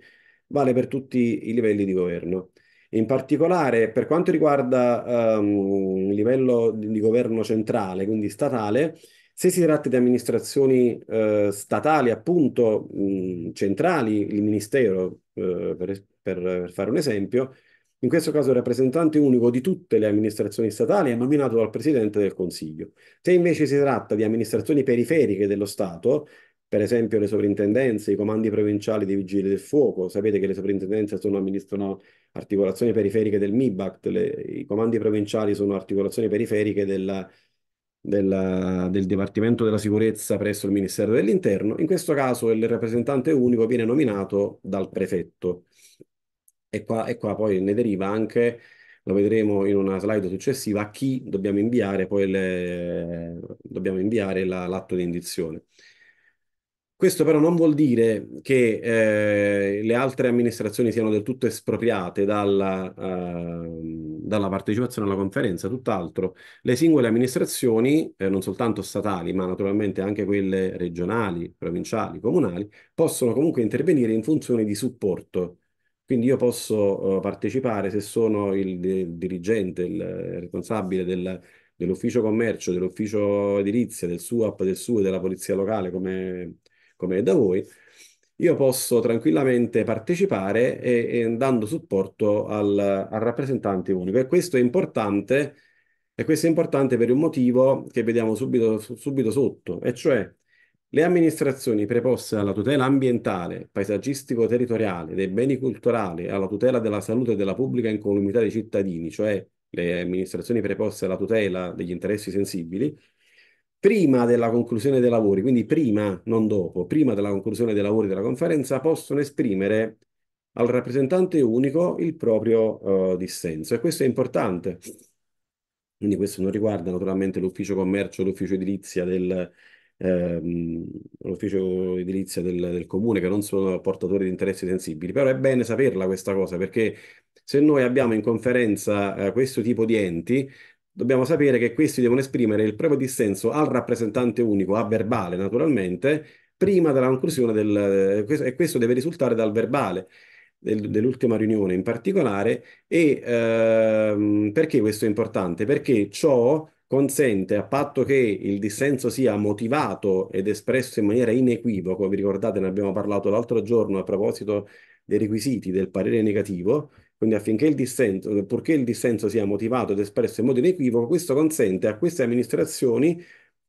B: vale per tutti i livelli di governo. In particolare, per quanto riguarda um, il livello di, di, governo centrale, quindi statale, se si tratta di amministrazioni eh, statali, appunto, mh, centrali, il ministero, eh, per, per, fare un esempio, in questo caso il rappresentante unico di tutte le amministrazioni statali è nominato dal Presidente del Consiglio. Se invece si tratta di amministrazioni periferiche dello Stato, per esempio le sovrintendenze, i comandi provinciali dei vigili del fuoco, sapete che le sovrintendenze sono, amministrano articolazioni periferiche del MIBACT, le, i comandi provinciali sono articolazioni periferiche della, della, del Dipartimento della Sicurezza presso il Ministero dell'Interno, in questo caso il rappresentante unico viene nominato dal prefetto. E qua, e qua poi ne deriva anche, lo vedremo in una slide successiva, a chi dobbiamo inviare poi l'atto di indizione. Questo però non vuol dire che eh, le altre amministrazioni siano del tutto espropriate dalla, eh, dalla partecipazione alla conferenza, tutt'altro. Le singole amministrazioni, eh, non soltanto statali, ma naturalmente anche quelle regionali, provinciali, comunali, possono comunque intervenire in funzione di supporto. Quindi io posso eh, partecipare se sono il, il dirigente, il responsabile del, dell'ufficio commercio, dell'ufficio edilizia, del SUAP, del SUE, della polizia locale come come da voi, io posso tranquillamente partecipare e, e dando supporto al, al, rappresentante unico. E questo è importante, e questo è importante per un motivo che vediamo subito, subito sotto, e cioè le amministrazioni preposte alla tutela ambientale, paesaggistico-territoriale, dei beni culturali, alla tutela della salute e della pubblica incolumità dei cittadini, cioè le amministrazioni preposte alla tutela degli interessi sensibili, prima della conclusione dei lavori, quindi prima, non dopo, prima della conclusione dei lavori della conferenza, possono esprimere al rappresentante unico il proprio uh, dissenso. E questo è importante. Quindi questo non riguarda naturalmente l'ufficio commercio, l'ufficio edilizia del, ehm, l'ufficio edilizia del, del comune, che non sono portatori di interessi sensibili. Però è bene saperla questa cosa, perché se noi abbiamo in conferenza eh, questo tipo di enti, dobbiamo sapere che questi devono esprimere il proprio dissenso al rappresentante unico, a verbale naturalmente, prima della conclusione del... Eh, e questo deve risultare dal verbale del, dell'ultima riunione in particolare. E ehm, perché questo è importante? Perché ciò consente, a patto che il dissenso sia motivato ed espresso in maniera inequivoca, vi ricordate ne abbiamo parlato l'altro giorno a proposito dei requisiti del parere negativo, quindi affinché il dissenso, purché il dissenso sia motivato ed espresso in modo inequivoco, questo consente a queste amministrazioni,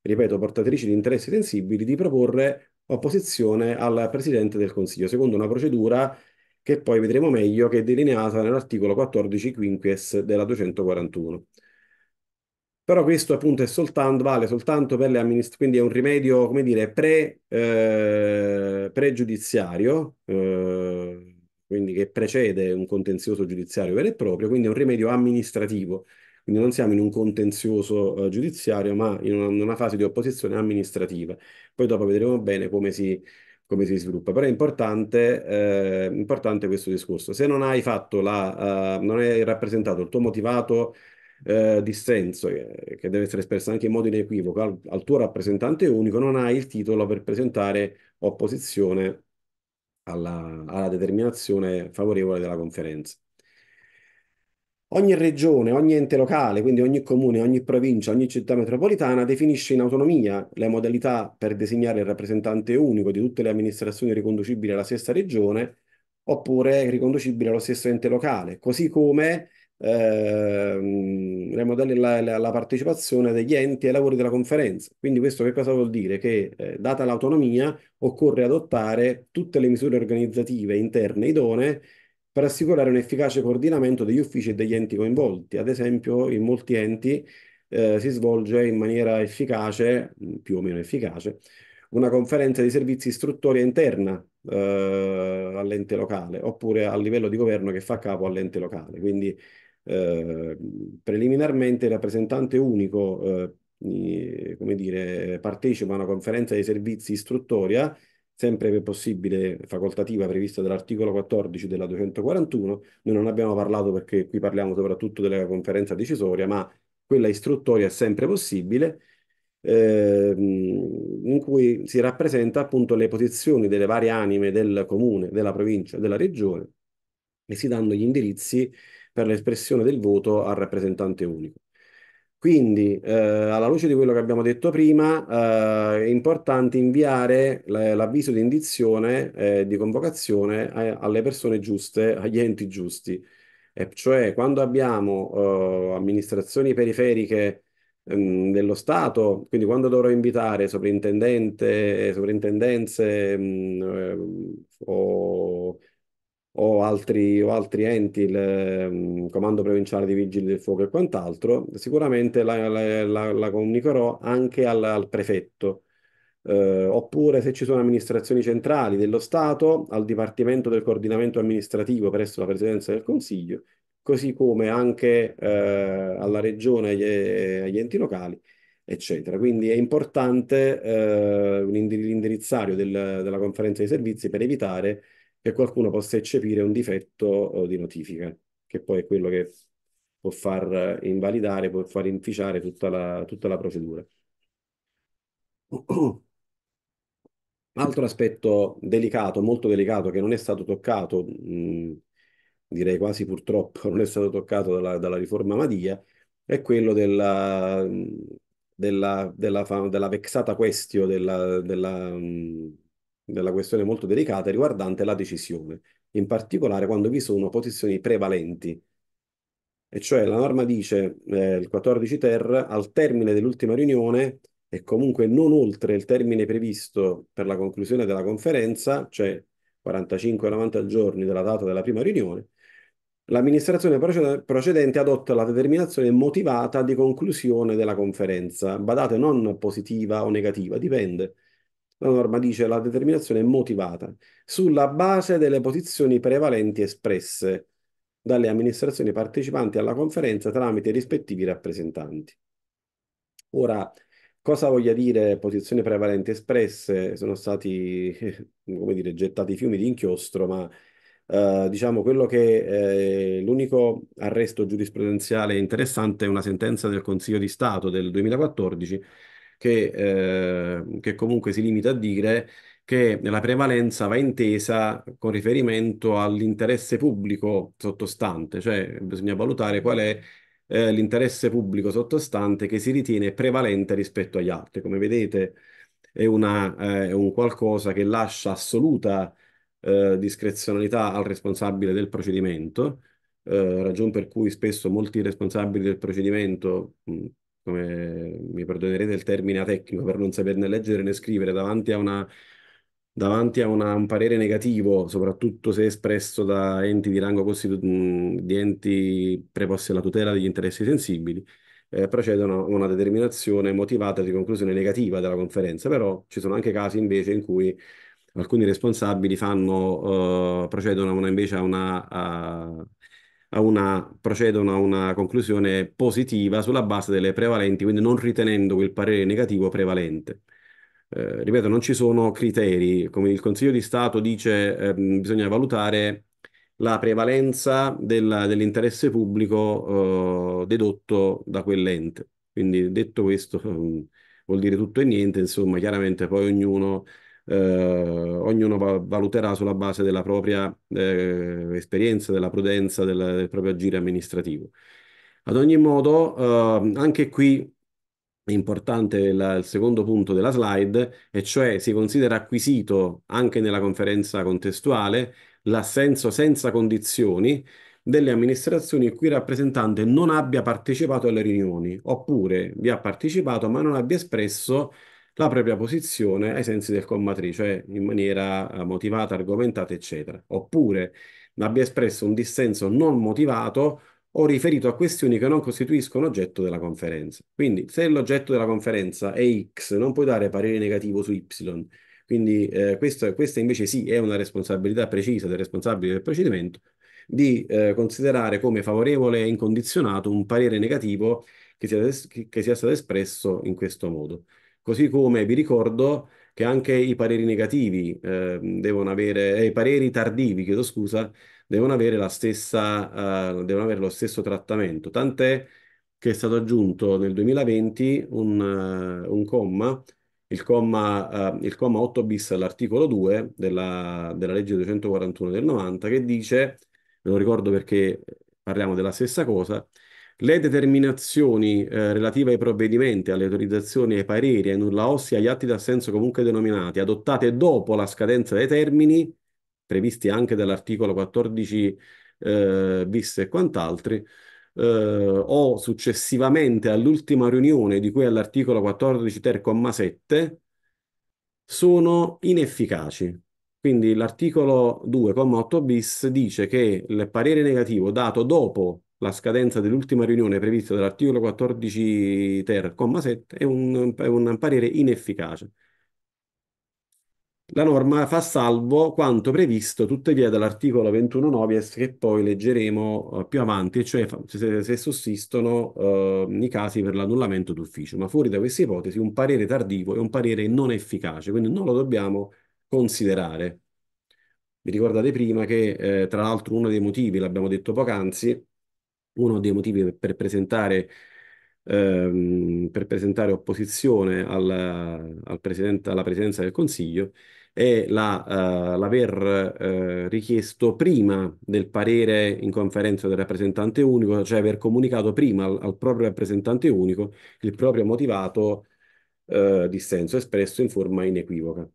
B: ripeto, portatrici di interessi sensibili, di proporre opposizione al Presidente del Consiglio, secondo una procedura che poi vedremo meglio che è delineata nell'articolo 14 quinques della 241. Però questo appunto è soltanto, vale soltanto per le amministrazioni, quindi è un rimedio, come dire, pre, eh, pregiudiziario, eh, quindi che precede un contenzioso giudiziario vero e proprio, quindi è un rimedio amministrativo. Quindi non siamo in un contenzioso eh, giudiziario, ma in una, in una, fase di opposizione amministrativa. Poi dopo vedremo bene come si, come si sviluppa. Però è importante, eh, importante, questo discorso. Se non hai fatto la, uh, non hai rappresentato il tuo motivato eh, dissenso, che, che, deve essere espresso anche in modo inequivoco, al, al tuo rappresentante unico, non hai il titolo per presentare opposizione alla, alla determinazione favorevole della conferenza. Ogni regione, ogni ente locale, quindi ogni comune, ogni provincia, ogni città metropolitana definisce in autonomia le modalità per designare il rappresentante unico di tutte le amministrazioni riconducibili alla stessa regione oppure riconducibili allo stesso ente locale, così come ehm, remodella la, la, la, partecipazione degli enti ai lavori della conferenza. Quindi questo che cosa vuol dire? Che eh, data l'autonomia occorre adottare tutte le misure organizzative interne idonee per assicurare un efficace coordinamento degli uffici e degli enti coinvolti. Ad esempio, in molti enti eh, si svolge in maniera efficace, più o meno efficace, una conferenza di servizi istruttoria interna eh, all'ente locale oppure a livello di governo che fa capo all'ente locale. Quindi eh, preliminarmente il rappresentante unico eh, come dire, partecipa a una conferenza di servizi istruttoria, sempre per possibile facoltativa prevista dall'articolo 14 della 241. Noi non abbiamo parlato perché qui parliamo soprattutto della conferenza decisoria, ma quella istruttoria è sempre possibile, ehm, in cui si rappresenta appunto le posizioni delle varie anime del comune, della provincia, della regione e si danno gli indirizzi per l'espressione del voto al rappresentante unico. Quindi, eh, alla luce di quello che abbiamo detto prima, eh, è importante inviare l'avviso di indizione eh, di convocazione a, eh, alle persone giuste, agli enti giusti. E cioè, quando abbiamo eh, amministrazioni periferiche ehm, dello Stato, quindi quando dovrò invitare sovrintendente, sovrintendenze mh, ehm, eh, o o altri, o altri enti, il um, Comando Provinciale di Vigili del Fuoco e quant'altro, sicuramente la, la, la, comunicherò anche al, al prefetto. Eh, oppure se ci sono amministrazioni centrali dello Stato, al Dipartimento del Coordinamento Amministrativo presso la Presidenza del Consiglio, così come anche eh, alla Regione e agli enti locali, eccetera. Quindi è importante eh, l'indirizzare del, della conferenza dei servizi per evitare che qualcuno possa eccepire un difetto di notifica, che poi è quello che può far invalidare, può far inficiare tutta la, tutta la procedura. Altro aspetto delicato, molto delicato, che non è stato toccato, mh, mm, direi quasi purtroppo non è stato toccato dalla, dalla riforma Madia, è quello della, mm, della, della, della vexata questio della, della, mm, della questione molto delicata riguardante la decisione, in particolare quando vi sono posizioni prevalenti. E cioè la norma dice, eh, il 14 ter, al termine dell'ultima riunione e comunque non oltre il termine previsto per la conclusione della conferenza, cioè 45-90 giorni dalla data della prima riunione, l'amministrazione procedente adotta la determinazione motivata di conclusione della conferenza, badate non positiva o negativa, dipende, la norma dice la determinazione è motivata sulla base delle posizioni prevalenti espresse dalle amministrazioni partecipanti alla conferenza tramite i rispettivi rappresentanti. Ora, cosa voglia dire posizioni prevalenti espresse? Sono stati, come dire, gettati fiumi di inchiostro, ma eh, diciamo quello che eh, l'unico arresto giurisprudenziale interessante è una sentenza del Consiglio di Stato del 2014 che, eh, che comunque si limita a dire che la prevalenza va intesa con riferimento all'interesse pubblico sottostante, cioè bisogna valutare qual è eh, l'interesse pubblico sottostante che si ritiene prevalente rispetto agli altri. Come vedete è, una, eh, è un qualcosa che lascia assoluta eh, discrezionalità al responsabile del procedimento, eh, ragion per cui spesso molti responsabili del procedimento mh, come mi perdonerete il termine tecnico, per non saperne leggere né scrivere, davanti a, una, davanti a una, un parere negativo, soprattutto se espresso da enti di rango costituzionale, di enti preposti alla tutela degli interessi sensibili, eh, procedono a una determinazione motivata di conclusione negativa della conferenza, però ci sono anche casi invece in cui alcuni responsabili fanno, eh, procedono una, invece a una... A, a una, procedono a una conclusione positiva sulla base delle prevalenti, quindi non ritenendo quel parere negativo prevalente. Eh, ripeto, non ci sono criteri, come il Consiglio di Stato dice, eh, bisogna valutare la prevalenza dell'interesse pubblico eh, dedotto da quell'ente. Quindi detto questo vuol dire tutto e niente, insomma, chiaramente poi ognuno eh, ognuno va, valuterà sulla base della propria eh, esperienza, della prudenza, del, del, proprio agire amministrativo. Ad ogni modo, ehm, anche qui è importante la, il secondo punto della slide, e cioè si considera acquisito anche nella conferenza contestuale l'assenso senza condizioni delle amministrazioni il cui rappresentante non abbia partecipato alle riunioni, oppure vi ha partecipato ma non abbia espresso la propria posizione ai sensi del comma 3, cioè in maniera eh, motivata, argomentata, eccetera. Oppure abbia espresso un dissenso non motivato o riferito a questioni che non costituiscono oggetto della conferenza. Quindi, se l'oggetto della conferenza è X, non puoi dare parere negativo su Y. Quindi eh, questo, questa invece sì è una responsabilità precisa del responsabile del procedimento di eh, considerare come favorevole e incondizionato un parere negativo che sia, che sia stato espresso in questo modo. Così come vi ricordo che anche i pareri negativi eh, devono avere, eh, i pareri tardivi, chiedo scusa, devono avere, stessa, eh, devono avere lo stesso trattamento. Tant'è che è stato aggiunto nel 2020 un, uh, un comma, il comma, uh, il comma 8 bis all'articolo 2 della, della legge 241 del 90, che dice, ve lo ricordo perché parliamo della stessa cosa, le determinazioni eh, relative ai provvedimenti, alle autorizzazioni, ai pareri, ai nulla ossia, agli atti d'assenso comunque denominati, adottate dopo la scadenza dei termini, previsti anche dall'articolo 14 eh, bis e quant'altri, eh, o successivamente all'ultima riunione di cui all'articolo 14 ter comma 7, sono inefficaci. Quindi l'articolo 2,8 bis dice che il parere negativo dato dopo la scadenza dell'ultima riunione prevista dall'articolo 14 ter, 7, è un, è un parere inefficace. La norma fa salvo quanto previsto tuttavia dall'articolo 21 novies che poi leggeremo uh, più avanti, cioè se, se sussistono uh, i casi per l'annullamento d'ufficio, ma fuori da questa ipotesi un parere tardivo è un parere non efficace, quindi non lo dobbiamo considerare. Vi ricordate prima che eh, tra l'altro uno dei motivi, l'abbiamo detto poc'anzi, uno dei motivi per presentare, ehm, per presentare opposizione alla, al alla presidenza del Consiglio è l'aver la, eh, eh, richiesto prima del parere in conferenza del rappresentante unico, cioè aver comunicato prima al, al proprio rappresentante unico il proprio motivato eh, dissenso espresso in forma inequivoca.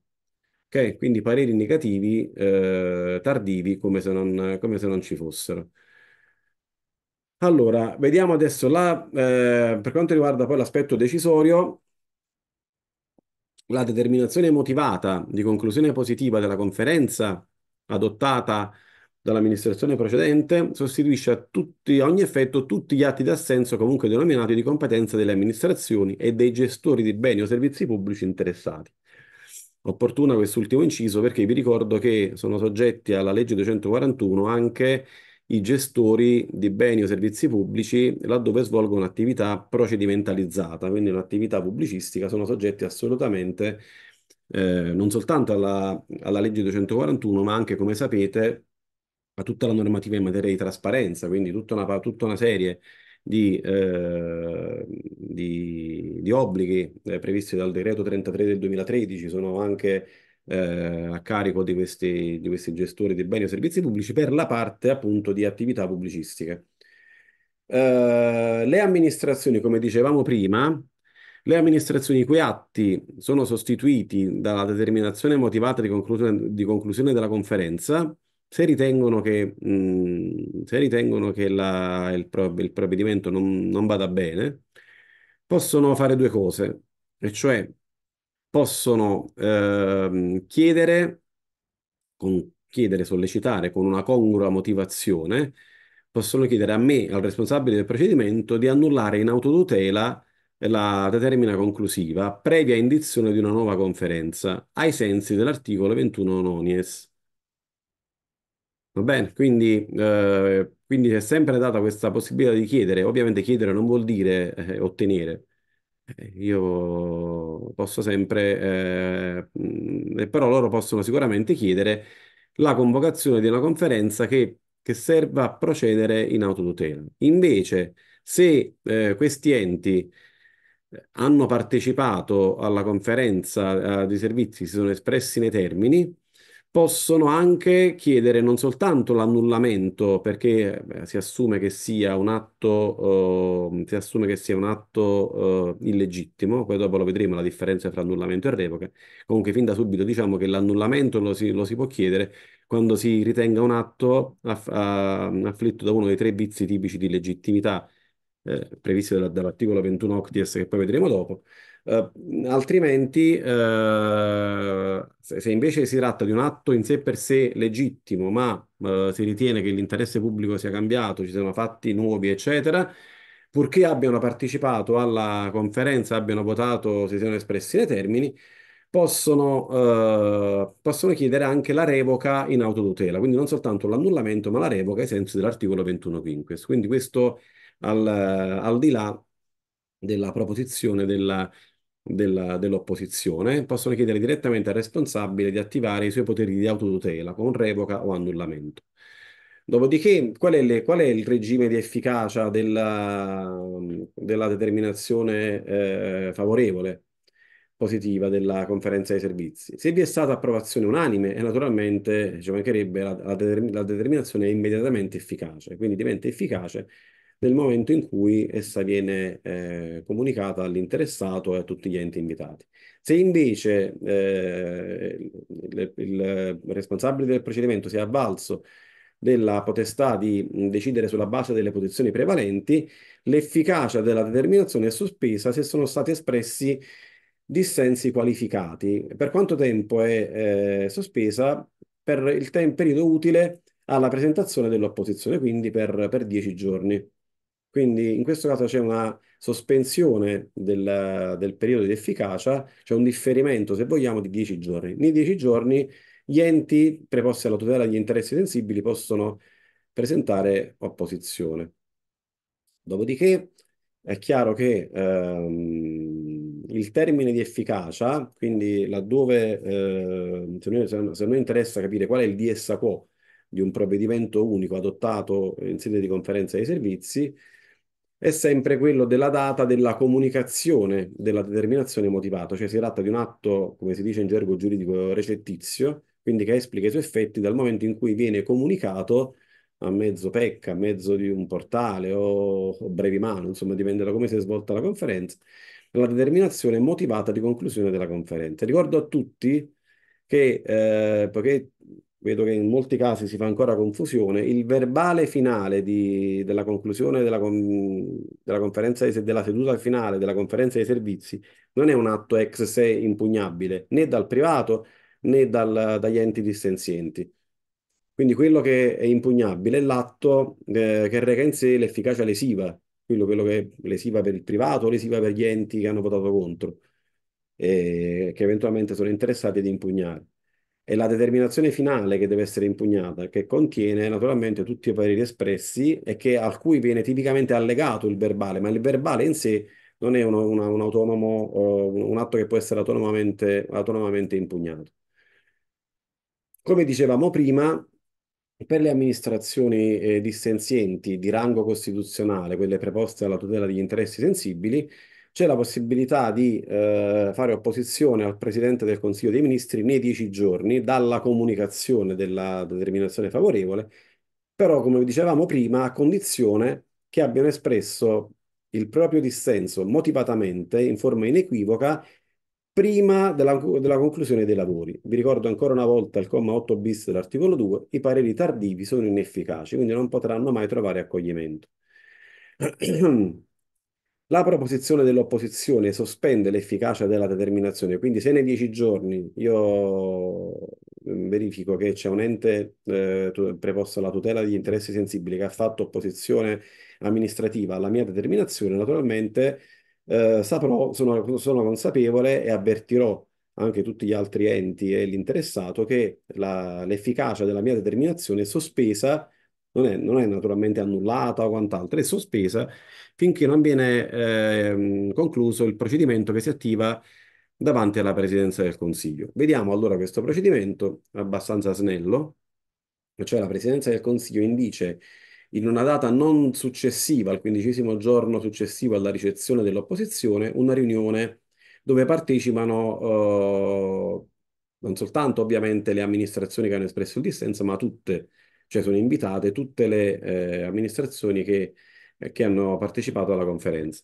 B: Okay? Quindi pareri negativi eh, tardivi come se non, come se non ci fossero. Allora, vediamo adesso la, eh, per quanto riguarda poi l'aspetto decisorio, la determinazione motivata di conclusione positiva della conferenza adottata dall'amministrazione precedente sostituisce a, tutti, a ogni effetto tutti gli atti d'assenso comunque denominati di competenza delle amministrazioni e dei gestori di beni o servizi pubblici interessati. Opportuna quest'ultimo inciso perché vi ricordo che sono soggetti alla legge 241 anche i gestori di beni o servizi pubblici laddove svolgono un'attività procedimentalizzata, quindi un'attività pubblicistica, sono soggetti assolutamente eh, non soltanto alla, alla legge 241, ma anche, come sapete, a tutta la normativa in materia di trasparenza, quindi tutta una, tutta una serie di, eh, di, di obblighi eh, previsti dal decreto 33 del 2013, sono anche eh, a carico di questi, di questi gestori di beni o servizi pubblici per la parte appunto di attività pubblicistiche. Uh, le amministrazioni, come dicevamo prima, le amministrazioni i cui atti sono sostituiti dalla determinazione motivata di conclusione, di conclusione della conferenza, se ritengono che, mh, se ritengono che la, il, pro, il, provvedimento non, non vada bene, possono fare due cose, e cioè possono ehm, chiedere, con, chiedere, sollecitare con una congrua motivazione, possono chiedere a me, al responsabile del procedimento, di annullare in autotutela la determina conclusiva previa indizione di una nuova conferenza ai sensi dell'articolo 21 nonies. Va bene, quindi, eh, quindi, è sempre data questa possibilità di chiedere. Ovviamente chiedere non vuol dire eh, ottenere, eh, io posso sempre, eh, però loro possono sicuramente chiedere la convocazione di una conferenza che, che serva a procedere in autotutela. Invece, se eh, questi enti eh, hanno partecipato alla conferenza eh, di servizi, si sono espressi nei termini, possono anche chiedere non soltanto l'annullamento, perché beh, si assume che sia un atto, eh, si assume che sia un atto eh, illegittimo, poi dopo lo vedremo la differenza tra annullamento e revoca. Comunque fin da subito diciamo che l'annullamento lo si, lo si può chiedere quando si ritenga un atto aff afflitto da uno dei tre vizi tipici di legittimità eh, previsti dall'articolo 21 Octies che poi vedremo dopo Uh, altrimenti, uh, se, se, invece si tratta di un atto in sé per sé legittimo, ma uh, si ritiene che l'interesse pubblico sia cambiato, ci siano fatti nuovi, eccetera, purché abbiano partecipato alla conferenza, abbiano votato, si siano espressi nei termini, possono, possono chiedere anche la revoca in autotutela, quindi non soltanto l'annullamento, ma la revoca ai sensi dell'articolo 21 quinques. Quindi questo al, al di là della proposizione della della, dell'opposizione, possono chiedere direttamente al responsabile di attivare i suoi poteri di autotutela con revoca o annullamento. Dopodiché, qual è, le, qual è il regime di efficacia della, della determinazione eh, favorevole, positiva della conferenza dei servizi? Se vi è stata approvazione unanime, naturalmente ci mancherebbe la, la, determin- la determinazione è immediatamente efficace, quindi diventa efficace nel momento in cui essa viene eh, comunicata all'interessato e a tutti gli enti invitati. Se invece eh, il, il responsabile del procedimento si è avvalso della potestà di decidere sulla base delle posizioni prevalenti, l'efficacia della determinazione è sospesa se sono stati espressi dissensi qualificati. Per quanto tempo è eh, sospesa? Per il periodo utile alla presentazione dell'opposizione, quindi per, per 10 giorni. Quindi in questo caso c'è una sospensione del, del periodo di efficacia, c'è cioè un differimento, se vogliamo, di 10 giorni. Nei 10 giorni gli enti preposti alla tutela degli interessi sensibili possono presentare opposizione. Dopodiché è chiaro che ehm, il termine di efficacia, quindi laddove, eh, se, noi, se noi interessa capire qual è il DSA quo di un provvedimento unico adottato in sede di conferenza dei servizi, è sempre quello della data della comunicazione della determinazione motivata, cioè si tratta di un atto, come si dice in gergo giuridico, recettizio, quindi che esplica i suoi effetti dal momento in cui viene comunicato a mezzo pecca, a mezzo di un portale o, o brevi mano, insomma dipende da come si è svolta la conferenza, la determinazione motivata di conclusione della conferenza. Ricordo a tutti che, eh, poiché vedo che in molti casi si fa ancora confusione, il verbale finale di, della conclusione della, della, conferenza della seduta finale della conferenza dei servizi non è un atto ex se impugnabile né dal privato né dal, dagli enti dissenzienti. Quindi quello che è impugnabile è l'atto eh, che reca in sé l'efficacia lesiva, quello, quello, che è lesiva per il privato, lesiva per gli enti che hanno votato contro e eh, che eventualmente sono interessati ad impugnare è la determinazione finale che deve essere impugnata, che contiene naturalmente tutti i pareri espressi e che, al cui viene tipicamente allegato il verbale, ma il verbale in sé non è uno, una, un, autonomo, uh, un atto che può essere autonomamente, autonomamente impugnato. Come dicevamo prima, per le amministrazioni eh, dissenzienti di rango costituzionale, quelle preposte alla tutela degli interessi sensibili, c'è la possibilità di eh, fare opposizione al Presidente del Consiglio dei Ministri nei dieci giorni dalla comunicazione della determinazione favorevole, però come dicevamo prima a condizione che abbiano espresso il proprio dissenso motivatamente in forma inequivoca prima della, della, conclusione dei lavori. Vi ricordo ancora una volta il comma 8 bis dell'articolo 2, i pareri tardivi sono inefficaci, quindi non potranno mai trovare accoglimento. La proposizione dell'opposizione sospende l'efficacia della determinazione, quindi se nei dieci giorni io mm, verifico che c'è un ente eh, preposto alla tutela degli interessi sensibili che ha fatto opposizione amministrativa alla mia determinazione, naturalmente eh, saprò, sono, sono consapevole e avvertirò anche tutti gli altri enti e l'interessato che l'efficacia della mia determinazione è sospesa non è, non è naturalmente annullata o quant'altro, è sospesa finché non viene eh, concluso il procedimento che si attiva davanti alla Presidenza del Consiglio. Vediamo allora questo procedimento, abbastanza snello, cioè la Presidenza del Consiglio indice in una data non successiva, al quindicesimo giorno successivo alla ricezione dell'opposizione, una riunione dove partecipano eh, non soltanto ovviamente le amministrazioni che hanno espresso il dissenso, ma tutte cioè sono invitate tutte le eh, amministrazioni che, eh, che hanno partecipato alla conferenza.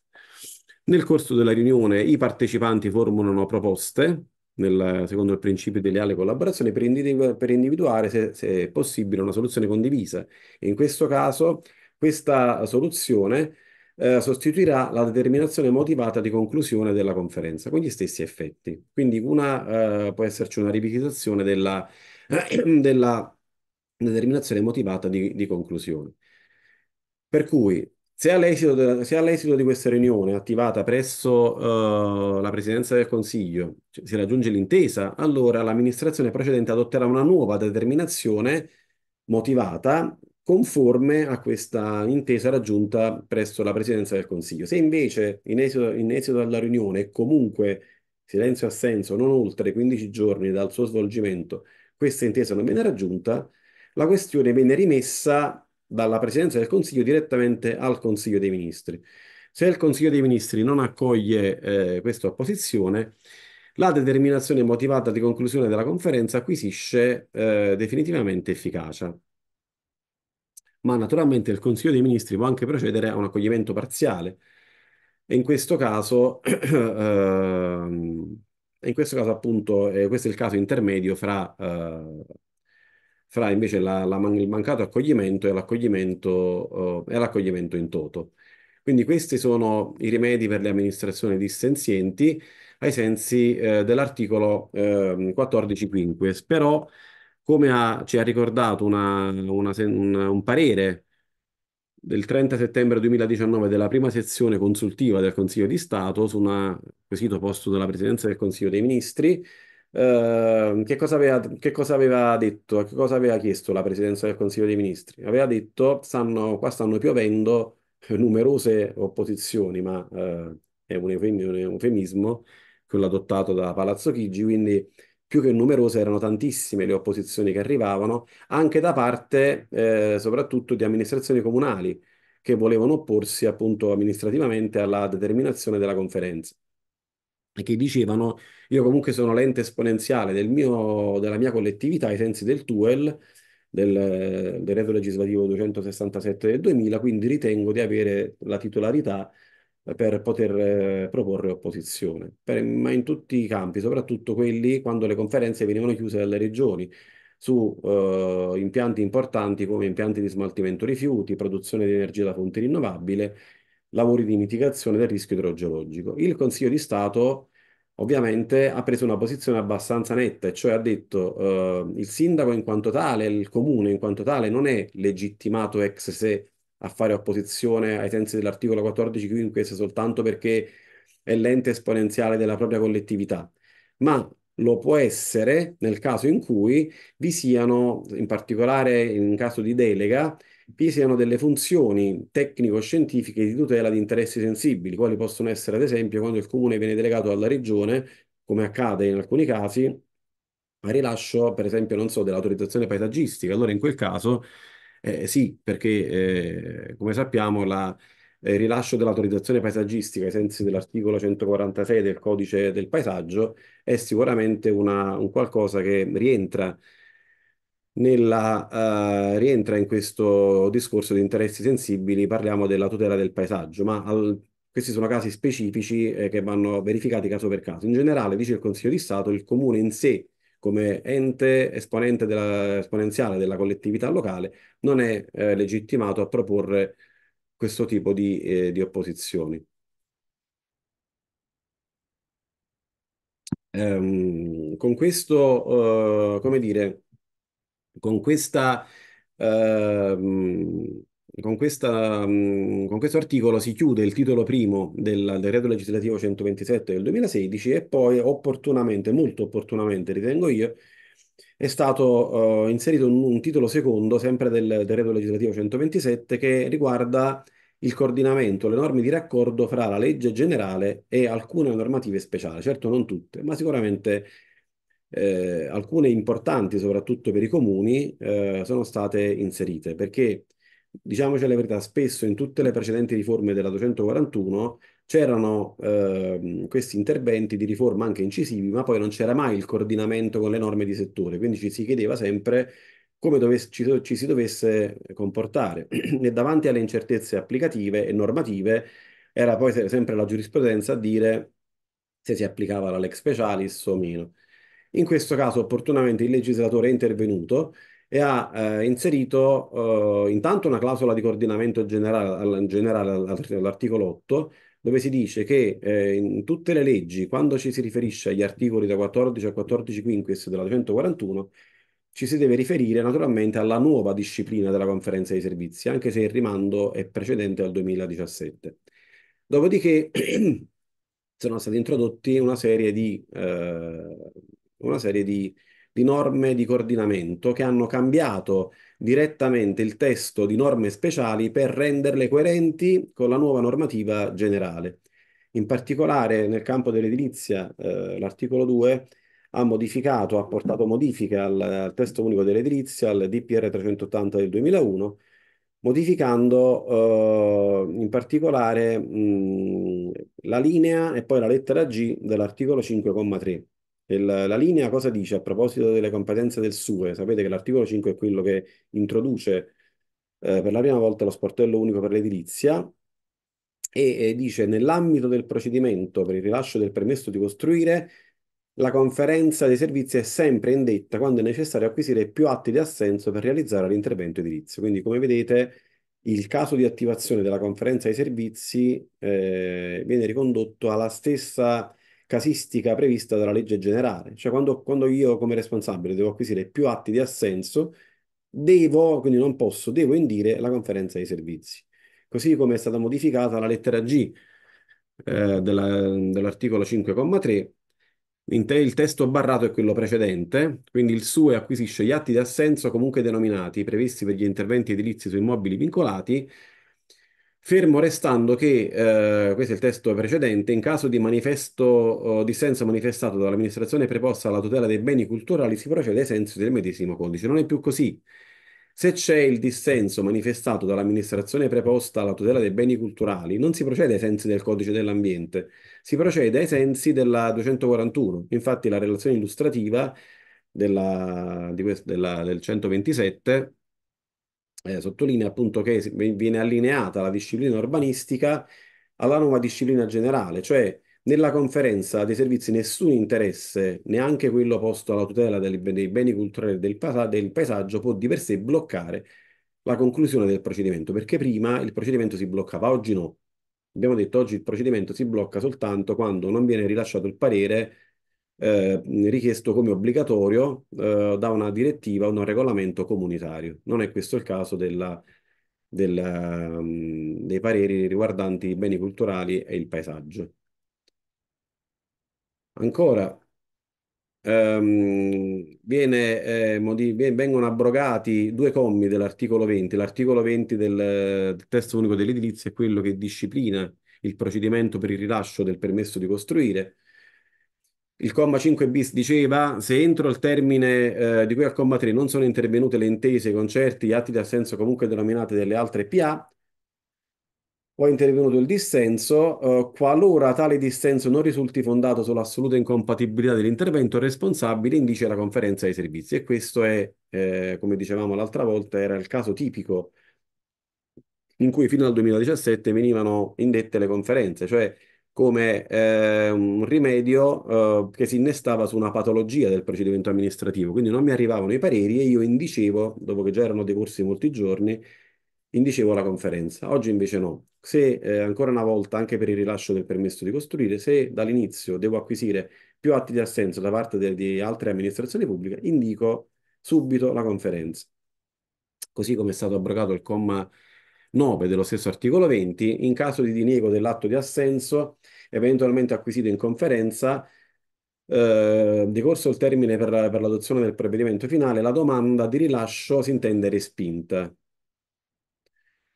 B: Nel corso della riunione i partecipanti formulano proposte nel, secondo il principio di leale collaborazione per, individu per individuare se, se, è possibile una soluzione condivisa. E in questo caso questa soluzione eh, sostituirà la determinazione motivata di conclusione della conferenza con gli stessi effetti. Quindi una, eh, può esserci una ripetizione della, eh, della determinazione motivata di, di conclusioni. Per cui, se all'esito, se all'esito, di questa riunione attivata presso uh, la Presidenza del Consiglio cioè, si raggiunge l'intesa, allora l'amministrazione precedente adotterà una nuova determinazione motivata conforme a questa intesa raggiunta presso la Presidenza del Consiglio. Se invece in esito, in esito alla riunione comunque silenzio assenso non oltre 15 giorni dal suo svolgimento questa intesa non viene raggiunta, la questione viene rimessa dalla Presidenza del Consiglio direttamente al Consiglio dei Ministri. Se il Consiglio dei Ministri non accoglie eh, questa opposizione, la determinazione motivata di conclusione della conferenza acquisisce eh, definitivamente efficacia. Ma naturalmente il Consiglio dei Ministri può anche procedere a un accoglimento parziale e in questo caso, eh, in questo caso appunto, eh, questo è il caso intermedio fra eh, fra invece la, la, il mancato accoglimento e l'accoglimento, uh, e l'accoglimento in toto. Quindi questi sono i rimedi per le amministrazioni dissenzienti ai sensi eh, dell'articolo eh, 14 quinques. Però, come ha, ci ha ricordato una, una, un, un parere del 30 settembre 2019 della prima sezione consultiva del Consiglio di Stato su un quesito posto dalla Presidenza del Consiglio dei Ministri, Ehm, che cosa aveva, che cosa aveva detto, che cosa aveva chiesto la Presidenza del Consiglio dei Ministri? Aveva detto, stanno, qua stanno piovendo eh, numerose opposizioni, ma eh, è un eufemismo, quello adottato da Palazzo Chigi, quindi più che numerose erano tantissime le opposizioni che arrivavano, anche da parte eh, soprattutto di amministrazioni comunali che volevano opporsi appunto amministrativamente alla determinazione della conferenza che dicevano io comunque sono l'ente esponenziale del mio, della mia collettività ai sensi del TUEL, del decreto legislativo 267 del 2000, quindi ritengo di avere la titolarità per poter eh, proporre opposizione, per, ma in tutti i campi, soprattutto quelli quando le conferenze venivano chiuse dalle regioni su eh, impianti importanti come impianti di smaltimento rifiuti, produzione di energia da fonte rinnovabile lavori di mitigazione del rischio idrogeologico. Il Consiglio di Stato ovviamente ha preso una posizione abbastanza netta, cioè ha detto eh, il sindaco in quanto tale, il comune in quanto tale non è legittimato ex se a fare opposizione ai sensi dell'articolo 14 quinques soltanto perché è l'ente esponenziale della propria collettività, ma lo può essere nel caso in cui vi siano, in particolare in caso di delega, vi siano delle funzioni tecnico-scientifiche di tutela di interessi sensibili, quali possono essere ad esempio quando il comune viene delegato alla regione, come accade in alcuni casi, a rilascio per esempio, non so, dell'autorizzazione paesaggistica. Allora in quel caso eh, sì, perché eh, come sappiamo la, il eh, rilascio dell'autorizzazione paesaggistica ai sensi dell'articolo 146 del codice del paesaggio è sicuramente una, un qualcosa che rientra nella, eh, rientra in questo discorso di interessi sensibili, parliamo della tutela del paesaggio, ma al, questi sono casi specifici eh, che vanno verificati caso per caso. In generale, dice il Consiglio di Stato, il comune in sé come ente esponente della, esponenziale della collettività locale non è eh, legittimato a proporre questo tipo di, eh, di opposizioni. Ehm, con questo, eh, come dire, con questa... Eh, con, questa, con, questo articolo si chiude il titolo primo del decreto legislativo 127 del 2016 e poi opportunamente, molto opportunamente ritengo io, è stato uh, inserito un, un, titolo secondo sempre del decreto legislativo 127 che riguarda il coordinamento, le norme di raccordo fra la legge generale e alcune normative speciali, certo non tutte, ma sicuramente eh, alcune importanti, soprattutto per i comuni, eh, sono state inserite perché, diciamoci la verità, spesso in tutte le precedenti riforme della 241 c'erano eh, questi interventi di riforma anche incisivi, ma poi non c'era mai il coordinamento con le norme di settore, quindi ci si chiedeva sempre come dovesse, ci, ci si dovesse comportare. e davanti alle incertezze applicative e normative era poi sempre la giurisprudenza a dire se si applicava la lex specialis o meno. In questo caso opportunamente il legislatore è intervenuto e ha eh, inserito eh, intanto una clausola di coordinamento generale, generale all'articolo 8 dove si dice che eh, in tutte le leggi, quando ci si riferisce agli articoli da 14 a 14 quinques della 241, ci si deve riferire naturalmente alla nuova disciplina della conferenza dei servizi, anche se il rimando è precedente al 2017. Dopodiché sono stati introdotti una serie di eh, una serie di, di norme di coordinamento che hanno cambiato direttamente il testo di norme speciali per renderle coerenti con la nuova normativa generale. In particolare nel campo dell'edilizia, eh, l'articolo 2 ha modificato, ha portato modifiche al, al, testo unico dell'edilizia, al DPR 380 del 2001, modificando eh, in particolare mh, mm, la linea e poi la lettera G dell'articolo 5,3 il, la linea cosa dice a proposito delle competenze del SUE? Sapete che l'articolo 5 è quello che introduce eh, per la prima volta lo sportello unico per l'edilizia e, e dice nell'ambito del procedimento per il rilascio del permesso di costruire la conferenza dei servizi è sempre indetta quando è necessario acquisire più atti di assenso per realizzare l'intervento edilizio. Quindi, come vedete, il caso di attivazione della conferenza dei servizi eh, viene ricondotto alla stessa casistica prevista dalla legge generale. Cioè quando, quando io come responsabile devo acquisire più atti di assenso, devo, quindi non posso, devo indire la conferenza dei servizi. Così come è stata modificata la lettera G eh, dell'articolo 5,3, il testo barrato è quello precedente, quindi il SUE acquisisce gli atti di assenso comunque denominati previsti per gli interventi edilizi su immobili vincolati fermo restando che, eh, questo è il testo precedente, in caso di manifesto eh, dissenso manifestato dall'amministrazione preposta alla tutela dei beni culturali si procede ai sensi del medesimo codice. Non è più così. Se c'è il dissenso manifestato dall'amministrazione preposta alla tutela dei beni culturali, non si procede ai sensi del codice dell'ambiente, si procede ai sensi della 241. Infatti la relazione illustrativa della, quest- della, del 127 eh, sottolinea appunto che viene allineata la disciplina urbanistica alla nuova disciplina generale, cioè nella conferenza dei servizi nessun interesse, neanche quello posto alla tutela dei, dei beni culturali del, del paesaggio, può di per sé bloccare la conclusione del procedimento, perché prima il procedimento si bloccava, oggi no. Abbiamo detto oggi il procedimento si blocca soltanto quando non viene rilasciato il parere eh, richiesto come obbligatorio eh, da una direttiva o da un regolamento comunitario. Non è questo il caso della, della, um, mm, dei pareri riguardanti i beni culturali e il paesaggio. Ancora, ehm, viene, eh, vengono abrogati due commi dell'articolo 20. L'articolo 20 del, del testo unico dell'edilizia è quello che disciplina il procedimento per il rilascio del permesso di costruire il comma 5 bis diceva se entro il termine eh, di cui al comma 3 non sono intervenute le intese, i concerti, gli atti di assenso comunque denominati delle altre PA, o è intervenuto il dissenso, eh, qualora tale dissenso non risulti fondato sull'assoluta incompatibilità dell'intervento, il responsabile indice la conferenza dei servizi. E questo è, eh, come dicevamo l'altra volta, era il caso tipico in cui fino al 2017 venivano indette le conferenze, cioè come eh, un rimedio eh, che si innestava su una patologia del procedimento amministrativo. Quindi non mi arrivavano i pareri e io indicevo, dopo che già erano decorsi molti giorni, indicevo la conferenza. Oggi invece no. Se eh, ancora una volta, anche per il rilascio del permesso di costruire, se dall'inizio devo acquisire più atti di assenso da parte de- di altre amministrazioni pubbliche, indico subito la conferenza. Così come è stato abrogato il comma 9 dello stesso articolo 20, in caso di diniego dell'atto di assenso eventualmente acquisito in conferenza, eh, decorso il termine per, per l'adozione del provvedimento finale, la domanda di rilascio si intende respinta.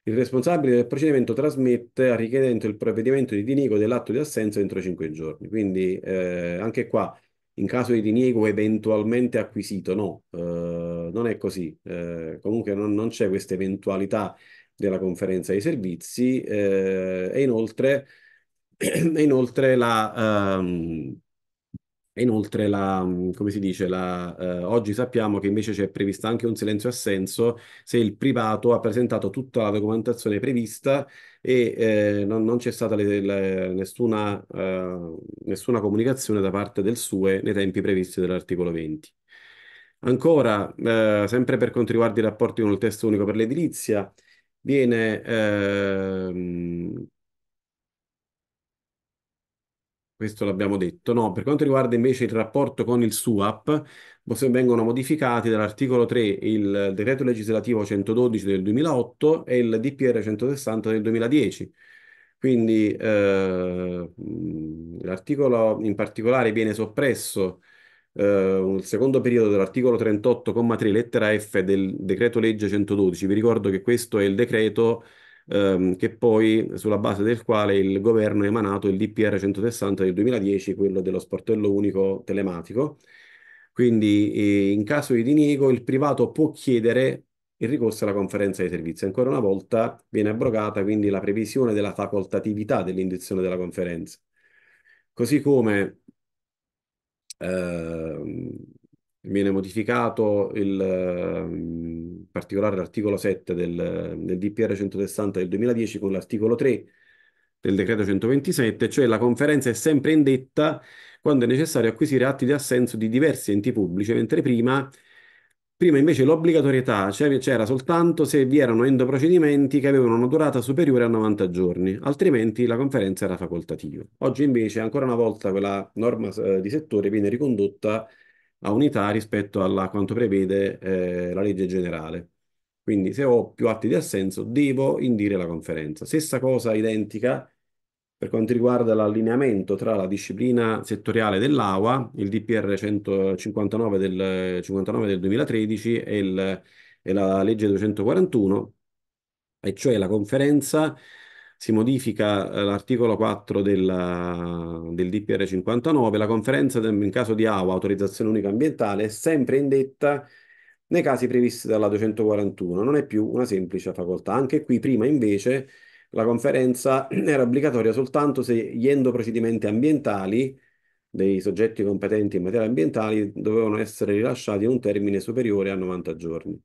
B: Il responsabile del procedimento trasmette al richiedente il provvedimento di diniego dell'atto di assenso entro 5 giorni. Quindi eh, anche qua, in caso di diniego eventualmente acquisito, no, eh, non è così. Eh, comunque non, non c'è questa eventualità della conferenza dei servizi eh, e inoltre, e inoltre la... Um, e inoltre, la, come si dice, la, eh, oggi sappiamo che invece c'è previsto anche un silenzio assenso se il privato ha presentato tutta la documentazione prevista e eh, non, non c'è stata le, le, nessuna, eh, nessuna comunicazione da parte del SUE nei tempi previsti dall'articolo 20. Ancora, eh, sempre per quanto riguarda i rapporti con il testo unico per l'edilizia, viene ehm, questo l'abbiamo detto. No, per quanto riguarda invece il rapporto con il SUAP, vengono modificati dall'articolo 3 il decreto legislativo 112 del 2008 e il DPR 160 del 2010. Quindi eh, l'articolo in particolare viene soppresso eh, il secondo periodo dell'articolo 38,3 lettera F del decreto legge 112. Vi ricordo che questo è il decreto ehm, che poi, sulla base del quale il governo ha emanato il DPR 160 del 2010, quello dello sportello unico telematico. Quindi eh, in caso di diniego il privato può chiedere il ricorso alla conferenza dei servizi. Ancora una volta viene abrogata quindi la previsione della facoltatività dell'indizione della conferenza. Così come Ehm, viene modificato il, in ehm, particolare l'articolo 7 del, del, DPR 160 del 2010 con l'articolo 3 del decreto 127, cioè la conferenza è sempre indetta quando è necessario acquisire atti di assenso di diversi enti pubblici, mentre prima Prima invece l'obbligatorietà cioè c'era soltanto se vi erano endoprocedimenti che avevano una durata superiore a 90 giorni, altrimenti la conferenza era facoltativa. Oggi invece ancora una volta quella norma eh, di settore viene ricondotta a unità rispetto a quanto prevede eh, la legge generale. Quindi se ho più atti di assenso devo indire la conferenza. Stessa cosa identica per quanto riguarda l'allineamento tra la disciplina settoriale dell'AWA, il DPR 159 del, 59 del 2013 e, il, e la legge 241, e cioè la conferenza si modifica eh, l'articolo 4 della, del DPR 59, la conferenza in caso di AWA, autorizzazione unica ambientale, è sempre indetta nei casi previsti dalla 241, non è più una semplice facoltà. Anche qui prima invece la conferenza era obbligatoria soltanto se gli endoprocedimenti ambientali dei soggetti competenti in materia ambientale dovevano essere rilasciati in un termine superiore a 90 giorni.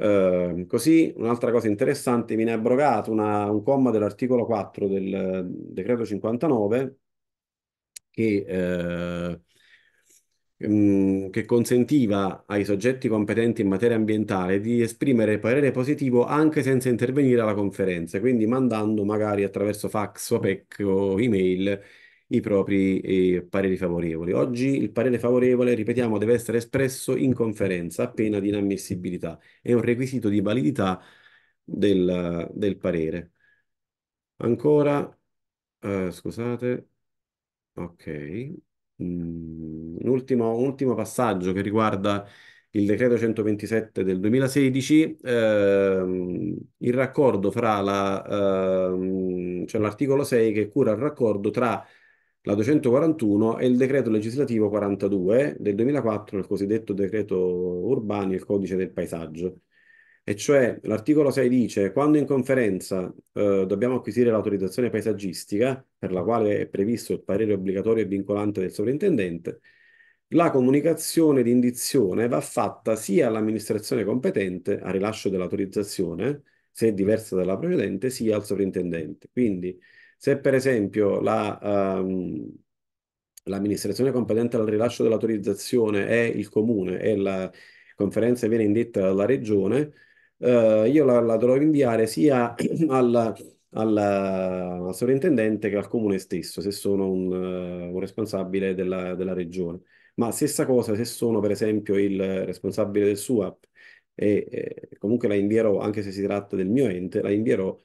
B: Eh, così, un'altra cosa interessante, viene abrogato una, un comma dell'articolo 4 del decreto 59 che eh, mh, ehm, che consentiva ai soggetti competenti in materia ambientale di esprimere parere positivo anche senza intervenire alla conferenza, quindi mandando magari attraverso fax o PEC o email i propri eh, pareri favorevoli. Oggi il parere favorevole, ripetiamo, deve essere espresso in conferenza a pena di inammissibilità. È un requisito di validità del, del parere. Ancora, eh, scusate, ok un mm, ultimo, un ultimo passaggio che riguarda il decreto 127 del 2016, ehm, il raccordo fra la, ehm, cioè l'articolo 6 che cura il raccordo tra la 241 e il decreto legislativo 42 del 2004, il cosiddetto decreto urbani e il codice del paesaggio. E cioè l'articolo 6 dice quando in conferenza eh, dobbiamo acquisire l'autorizzazione paesaggistica, per la quale è previsto il parere obbligatorio e vincolante del sovrintendente, la comunicazione di indizione va fatta sia all'amministrazione competente al rilascio dell'autorizzazione, se diversa dalla precedente, sia al sovrintendente. Quindi se per esempio la, um, l'amministrazione competente al rilascio dell'autorizzazione è il comune e la conferenza viene indetta dalla regione, eh, io la, la, dovrò inviare sia alla, alla, al sovrintendente che al comune stesso, se sono un, eh, un responsabile della, della, regione. Ma stessa cosa se sono per esempio il responsabile del SUAP e, e eh, comunque la invierò, anche se si tratta del mio ente, la invierò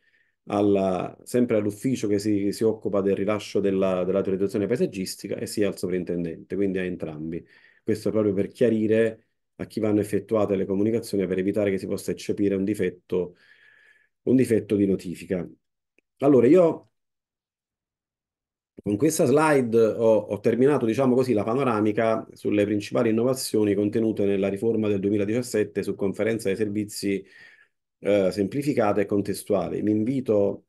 B: alla, sempre all'ufficio che si, si, occupa del rilascio della, dell'autorizzazione paesaggistica e sia al sovrintendente, quindi a entrambi. Questo proprio per chiarire a chi vanno effettuate le comunicazioni per evitare che si possa eccepire un difetto, un difetto di notifica. Allora, io con questa slide ho, ho terminato, diciamo così, la panoramica sulle principali innovazioni contenute nella riforma del 2017 su conferenza dei servizi eh, semplificata e contestuale. Mi invito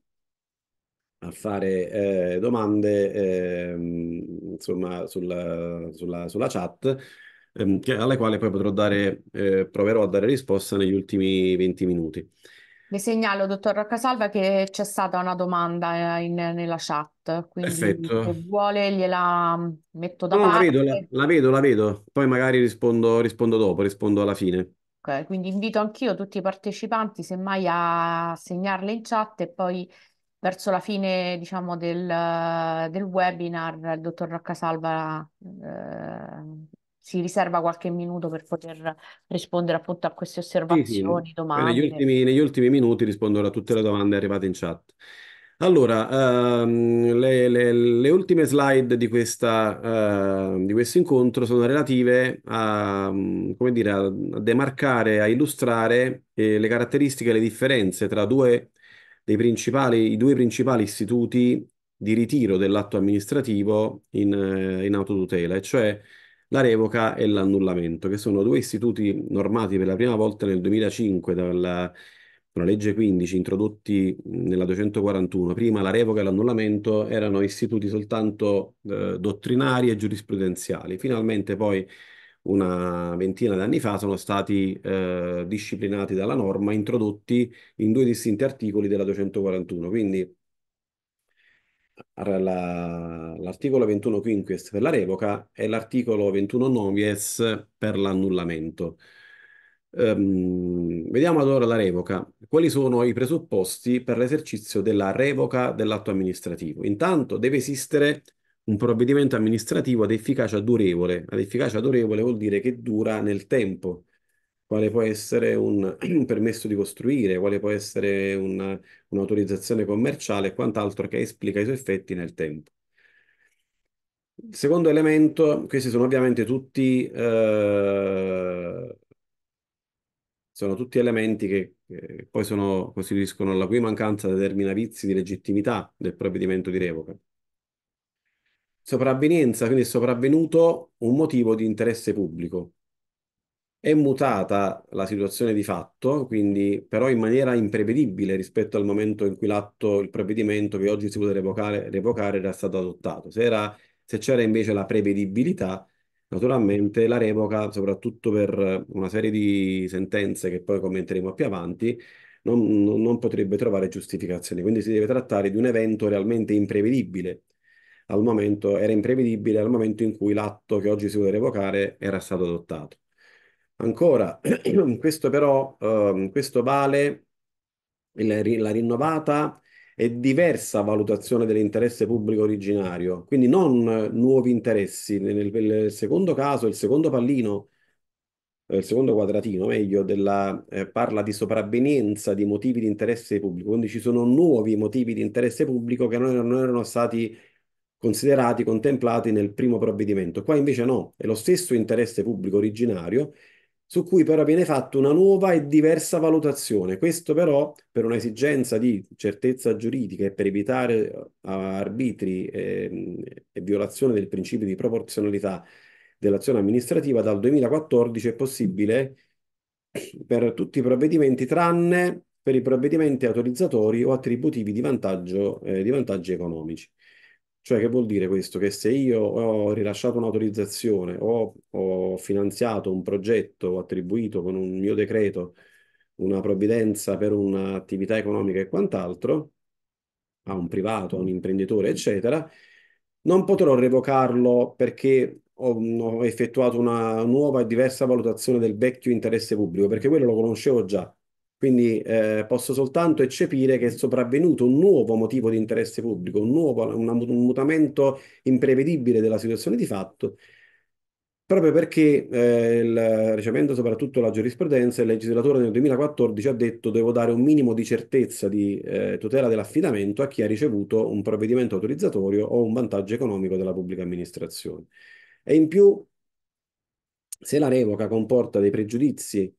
B: a fare eh, domande eh, insomma, sulla, sulla, sulla chat ehm, che, alla quale poi potrò dare, eh, proverò a dare risposta negli ultimi 20 minuti.
C: Le segnalo, dottor Roccasalva, che c'è stata una domanda eh, in, nella chat, quindi Perfetto. se vuole gliela mm, metto da no, parte. La vedo, la,
B: la, vedo, la vedo, poi magari rispondo, rispondo dopo, rispondo alla fine.
C: Okay, quindi invito anch'io tutti i partecipanti semmai a segnarle in chat e poi verso la fine diciamo, del, del webinar il dottor Roccasalva eh, si riserva qualche minuto per poter rispondere appunto a queste osservazioni, sì, sì. domande. Negli ultimi,
B: negli ultimi minuti risponderò a tutte le domande arrivate in chat. Allora, ehm, le, le, le, ultime slide di, questa, eh, di, questo incontro sono relative a, come dire, a demarcare, a illustrare eh, le caratteristiche e le differenze tra due dei principali, i due principali istituti di ritiro dell'atto amministrativo in, eh, in autotutela, e cioè la revoca e l'annullamento, che sono due istituti normati per la prima volta nel 2005 dalla una legge 15 introdotti nella 241. Prima la revoca e l'annullamento erano istituti soltanto eh, dottrinari e giurisprudenziali. Finalmente poi una ventina d'anni fa sono stati eh, disciplinati dalla norma, introdotti in due distinti articoli della 241. Quindi l'articolo 21 quinques per la revoca e l'articolo 21 novies per l'annullamento. Um, vediamo allora la revoca. Quali sono i presupposti per l'esercizio della revoca dell'atto amministrativo? Intanto deve esistere un provvedimento amministrativo ad efficacia durevole. Ad efficacia durevole vuol dire che dura nel tempo quale può essere un, permesso di costruire, quale può essere un, un'autorizzazione commerciale e quant'altro che esplica i suoi effetti nel tempo. Il secondo elemento, questi sono ovviamente tutti, eh, sono tutti elementi che eh, poi sono, costituiscono la cui mancanza determina vizi di legittimità del provvedimento di revoca. Sopravvenienza, quindi è sopravvenuto un motivo di interesse pubblico. È mutata la situazione di fatto, quindi però in maniera imprevedibile rispetto al momento in cui l'atto, il provvedimento che oggi si poteva revocare, revocare era stato adottato. Se, era, se c'era invece la prevedibilità, naturalmente la revoca, soprattutto per una serie di sentenze che poi commenteremo più avanti, non, non potrebbe trovare giustificazioni. Quindi si deve trattare di un evento realmente imprevedibile, al momento era imprevedibile al momento in cui l'atto che oggi si vuole revocare era stato adottato. Ancora, questo però, ehm, questo vale la rinnovata e diversa valutazione dell'interesse pubblico originario, quindi non nuovi interessi. Nel, nel, secondo caso, il secondo pallino, eh, il secondo quadratino, meglio, della, eh, parla di sopravvenienza di motivi di interesse pubblico, quindi ci sono nuovi motivi di interesse pubblico che non erano, non erano stati considerati, contemplati nel primo provvedimento. Qua invece no, è lo stesso interesse pubblico originario su cui però viene fatta una nuova e diversa valutazione. Questo però per un'esigenza di certezza giuridica e per evitare eh, arbitri e, ehm, e violazione del principio di proporzionalità dell'azione amministrativa, dal 2014 è possibile per tutti i provvedimenti tranne per i provvedimenti autorizzatori o attributivi di, vantaggio, eh, di vantaggi economici. Cioè, che vuol dire questo? Che se io ho rilasciato un'autorizzazione o ho finanziato un progetto o attribuito con un mio decreto una provvidenza per un'attività economica e quant'altro, a un privato, a un imprenditore, eccetera, non potrò revocarlo perché ho, effettuato una nuova e diversa valutazione del vecchio interesse pubblico, perché quello lo conoscevo già. Quindi eh, posso soltanto eccepire che è sopravvenuto un nuovo motivo di interesse pubblico, un, nuovo, una, un mutamento imprevedibile della situazione di fatto, proprio perché, eh, il, ricevendo soprattutto la giurisprudenza, il legislatore nel 2014 ha detto devo dare un minimo di certezza di eh, tutela dell'affidamento a chi ha ricevuto un provvedimento autorizzatorio o un vantaggio economico della pubblica amministrazione. E in più, se la revoca comporta dei pregiudizi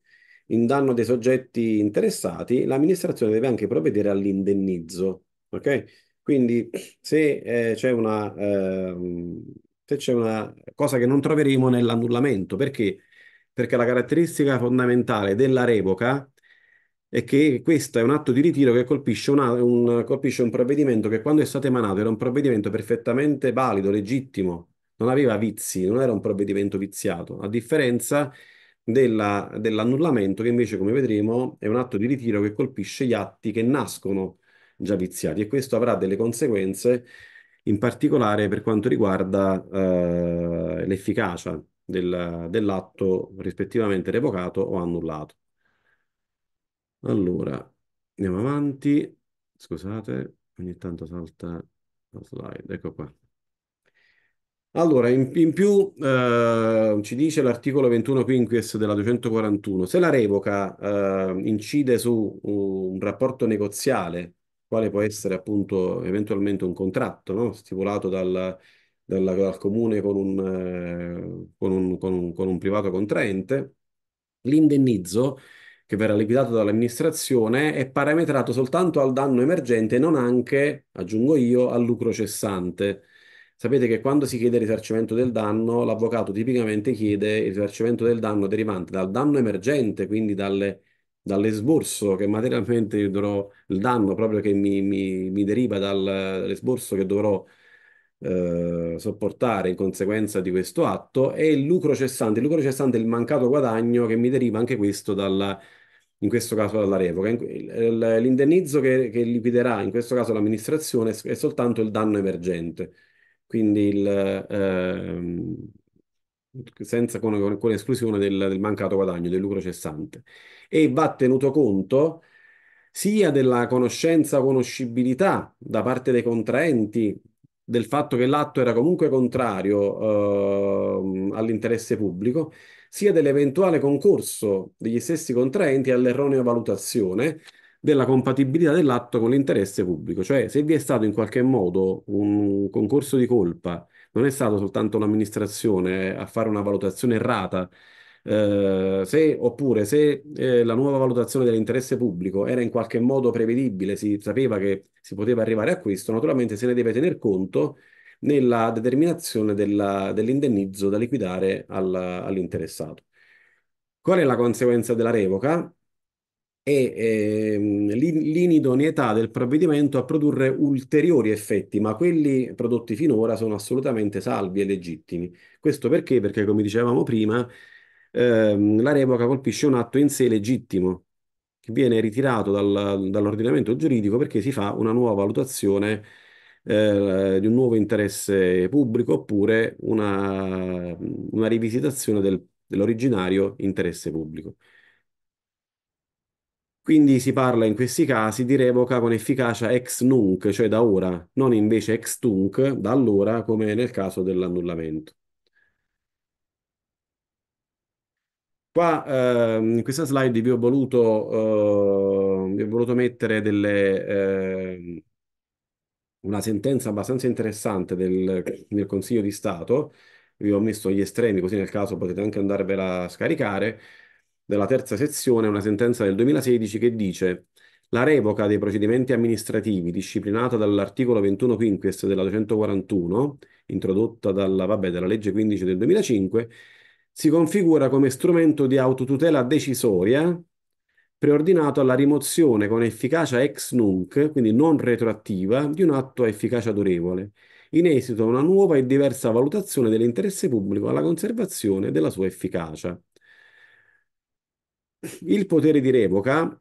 B: in danno dei soggetti interessati, l'amministrazione deve anche provvedere all'indennizzo. Ok? Quindi se eh, c'è una, eh, se una cosa che non troveremo nell'annullamento, perché? Perché la caratteristica fondamentale della revoca è che questo è un atto di ritiro che colpisce, una, un, colpisce un provvedimento che quando è stato emanato era un provvedimento perfettamente valido, legittimo, non aveva vizi, non era un provvedimento viziato, a differenza della, dell'annullamento che invece, come vedremo, è un atto di ritiro che colpisce gli atti che nascono già viziati e questo avrà delle conseguenze in particolare per quanto riguarda eh, l'efficacia del, dell'atto rispettivamente revocato o annullato. Allora, andiamo avanti. Scusate, ogni tanto salta la slide. Ecco qua. Allora, in, in più eh, ci dice l'articolo 21 quinquies della 241, se la revoca eh, incide su un rapporto negoziale, quale può essere appunto eventualmente un contratto no? stipulato dal, dal, dal, comune con un, eh, con un, con un, con un privato contraente, l'indennizzo che verrà liquidato dall'amministrazione è parametrato soltanto al danno emergente, non anche, aggiungo io, al lucro cessante Sapete che quando si chiede il risarcimento del danno, l'avvocato tipicamente chiede il risarcimento del danno derivante dal danno emergente, quindi dalle, dall'esborso che materialmente io dovrò, il danno proprio che mi, mi, mi deriva dall'esborso che dovrò eh, sopportare in conseguenza di questo atto, e il lucro cessante. Il lucro cessante è il mancato guadagno che mi deriva anche questo dalla, in questo caso dalla revoca. L'indennizzo che, che liquiderà in questo caso l'amministrazione è soltanto il danno emergente quindi il, ehm, senza, con, con esclusione del, del, mancato guadagno, del lucro cessante. E va tenuto conto sia della conoscenza o conoscibilità da parte dei contraenti del fatto che l'atto era comunque contrario eh, all'interesse pubblico, sia dell'eventuale concorso degli stessi contraenti all'erronea valutazione della compatibilità dell'atto con l'interesse pubblico, cioè se vi è stato in qualche modo un concorso di colpa, non è stato soltanto l'amministrazione eh, a fare una valutazione errata, eh, se, oppure se eh, la nuova valutazione dell'interesse pubblico era in qualche modo prevedibile, si sapeva che si poteva arrivare a questo, naturalmente se ne deve tener conto nella determinazione dell'indennizzo da liquidare al, all'interessato. Qual è la conseguenza della revoca? e ehm, l'inidonietà del provvedimento a produrre ulteriori effetti, ma quelli prodotti finora sono assolutamente salvi e legittimi. Questo perché? Perché, come dicevamo prima, ehm, la revoca colpisce un atto in sé legittimo, che viene ritirato dal, dall'ordinamento giuridico perché si fa una nuova valutazione eh, di un nuovo interesse pubblico oppure una, una rivisitazione del, dell'originario interesse pubblico. Quindi si parla in questi casi di revoca con efficacia ex nunc, cioè da ora, non invece ex tunc, da allora, come nel caso dell'annullamento. Qua eh, in questa slide vi ho voluto, eh, vi ho voluto mettere delle, eh, una sentenza abbastanza interessante del, del Consiglio di Stato, vi ho messo gli estremi così nel caso potete anche andarvela a scaricare, della terza sezione una sentenza del 2016 che dice la revoca dei procedimenti amministrativi disciplinata dall'articolo 21 quinques della 241, introdotta dalla, vabbè, dalla legge 15 del 2005, si configura come strumento di autotutela decisoria preordinato alla rimozione con efficacia ex nunc, quindi non retroattiva, di un atto a efficacia durevole, in esito a una nuova e diversa valutazione dell'interesse pubblico alla conservazione della sua efficacia. Il potere di revoca,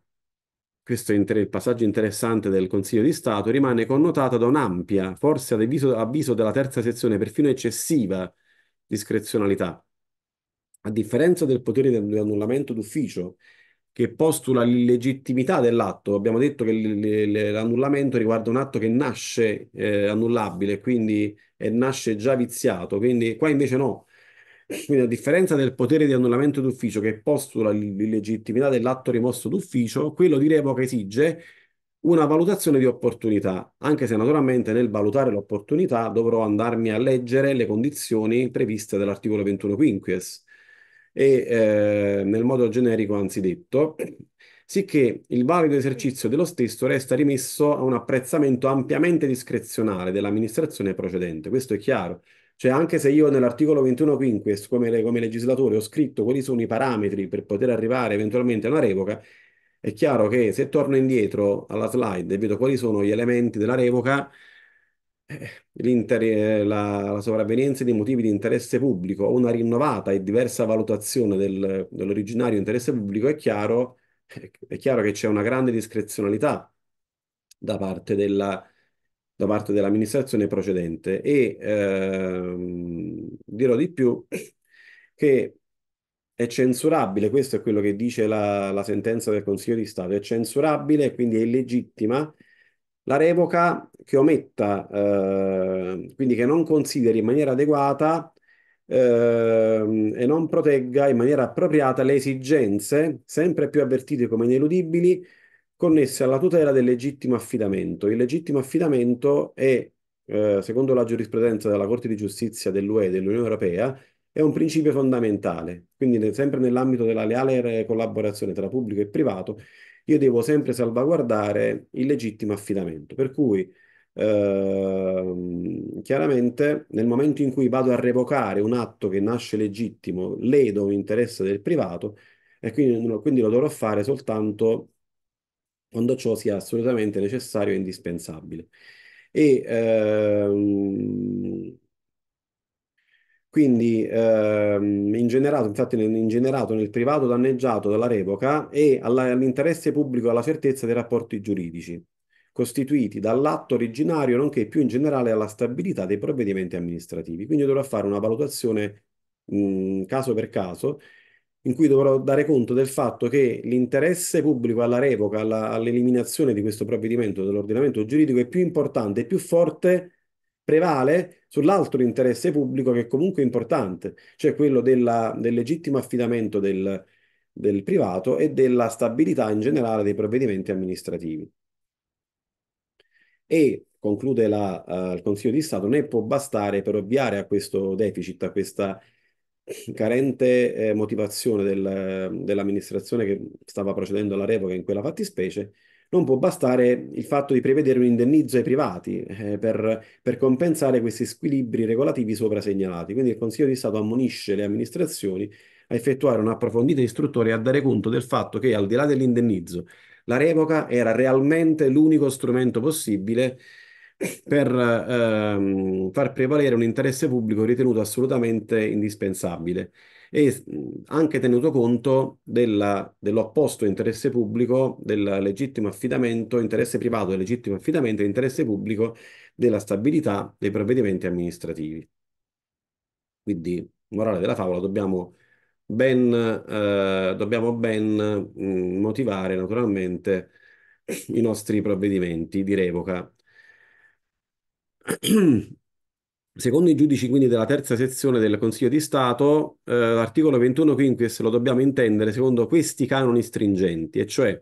B: questo è il passaggio interessante del Consiglio di Stato, rimane connotato da un'ampia, forse ad avviso della terza sezione, perfino eccessiva discrezionalità. A differenza del potere di annullamento d'ufficio, che postula l'illegittimità dell'atto. Abbiamo detto che l'annullamento riguarda un atto che nasce eh, annullabile, quindi nasce già viziato, quindi qua invece no, quindi a differenza del potere di annullamento d'ufficio che postula l'illegittimità dell'atto rimosso d'ufficio, quello di revoca esige una valutazione di opportunità, anche se naturalmente nel valutare l'opportunità dovrò andarmi a leggere le condizioni previste dall'articolo 21 quinquies e eh, nel modo generico anzidetto, sicché il valido esercizio dello stesso resta rimesso a un apprezzamento ampiamente discrezionale dell'amministrazione precedente, Questo è chiaro. Cioè, anche se io nell'articolo 21 quinques, come, come legislatore, ho scritto quali sono i parametri per poter arrivare eventualmente a una revoca, è chiaro che se torno indietro alla slide e vedo quali sono gli elementi della revoca, eh, eh la, la, sopravvenienza dei motivi di interesse pubblico, una rinnovata e diversa valutazione del, dell'originario interesse pubblico, è chiaro, eh, è chiaro che c'è una grande discrezionalità da parte della, da parte dell'amministrazione procedente e ehm, dirò di più che è censurabile, questo è quello che dice la, la sentenza del Consiglio di Stato, è censurabile e quindi è illegittima la revoca che ometta, eh, quindi che non consideri in maniera adeguata eh, e non protegga in maniera appropriata le esigenze sempre più avvertite come ineludibili connesse alla tutela del legittimo affidamento. Il legittimo affidamento è, eh, secondo la giurisprudenza della Corte di Giustizia dell'UE e dell'Unione Europea, è un principio fondamentale. Quindi sempre nell'ambito della leale collaborazione tra pubblico e privato, io devo sempre salvaguardare il legittimo affidamento. Per cui Uh, chiaramente nel momento in cui vado a revocare un atto che nasce legittimo, ledo l'interesse del privato e quindi, quindi lo dovrò fare soltanto quando ciò sia assolutamente necessario e indispensabile. E, ehm, quindi ehm, ingenerato, infatti, in ingenerato nel privato danneggiato dalla revoca e all'interesse pubblico alla certezza dei rapporti giuridici costituiti dall'atto originario nonché più in generale alla stabilità dei provvedimenti amministrativi. Quindi dovrà fare una valutazione mh, mhmm, caso per caso in cui dovrò dare conto del fatto che l'interesse pubblico alla revoca, all'eliminazione di questo provvedimento dell'ordinamento giuridico è più importante, è più forte, prevale sull'altro interesse pubblico che è comunque importante, cioè quello della, del legittimo affidamento del, del privato e della stabilità in generale dei provvedimenti amministrativi. E conclude la, uh, il Consiglio di Stato, né può bastare per ovviare a questo deficit, a questa carente eh, motivazione del, dell'amministrazione che stava procedendo alla revoca in quella fattispecie, non può bastare il fatto di prevedere un indennizzo ai privati eh, per, per, compensare questi squilibri regolativi sopra segnalati. Quindi il Consiglio di Stato ammonisce le amministrazioni a effettuare un'approfondita istruttoria e a dare conto del fatto che al di là dell'indennizzo la revoca era realmente l'unico strumento possibile per ehm, far prevalere un interesse pubblico ritenuto assolutamente indispensabile e anche tenuto conto della, dell'opposto interesse pubblico, del legittimo affidamento, interesse privato del legittimo affidamento e interesse pubblico della stabilità dei provvedimenti amministrativi. Quindi, morale della favola, dobbiamo ben, eh, dobbiamo ben mh, motivare naturalmente i nostri provvedimenti di revoca Secondo i giudici quindi della terza sezione del Consiglio di Stato, eh, l'articolo 21 quinques lo dobbiamo intendere secondo questi canoni stringenti, e cioè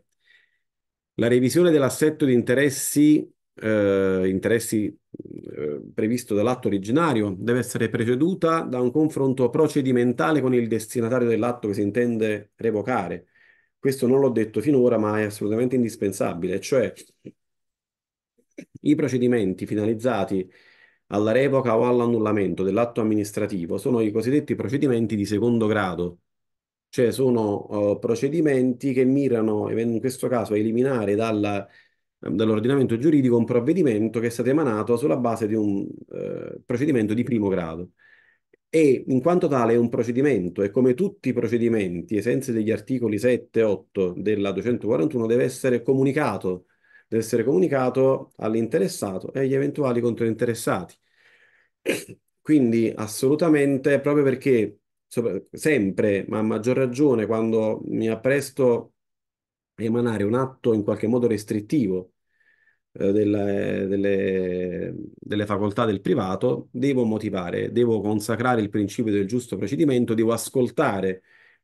B: la revisione dell'assetto di interessi, eh, interessi eh, previsto dall'atto originario deve essere preceduta da un confronto procedimentale con il destinatario dell'atto che si intende revocare. Questo non l'ho detto finora, ma è assolutamente indispensabile, cioè i procedimenti finalizzati alla revoca o all'annullamento dell'atto amministrativo sono i cosiddetti procedimenti di secondo grado, cioè sono uh, procedimenti che mirano, in questo caso, a eliminare dalla, ehm, dall'ordinamento giuridico un provvedimento che è stato emanato sulla base di un uh, procedimento di primo grado. E in quanto tale è un procedimento e come tutti i procedimenti, ai sensi degli articoli 7 e 8 della 241, deve essere comunicato deve essere comunicato all'interessato e agli eventuali controinteressati. Quindi assolutamente, proprio perché sempre, ma a maggior ragione quando mi appresto a emanare un atto in qualche modo restrittivo eh, delle, eh, delle, delle facoltà del privato, devo motivare, devo consacrare il principio del giusto procedimento, devo ascoltare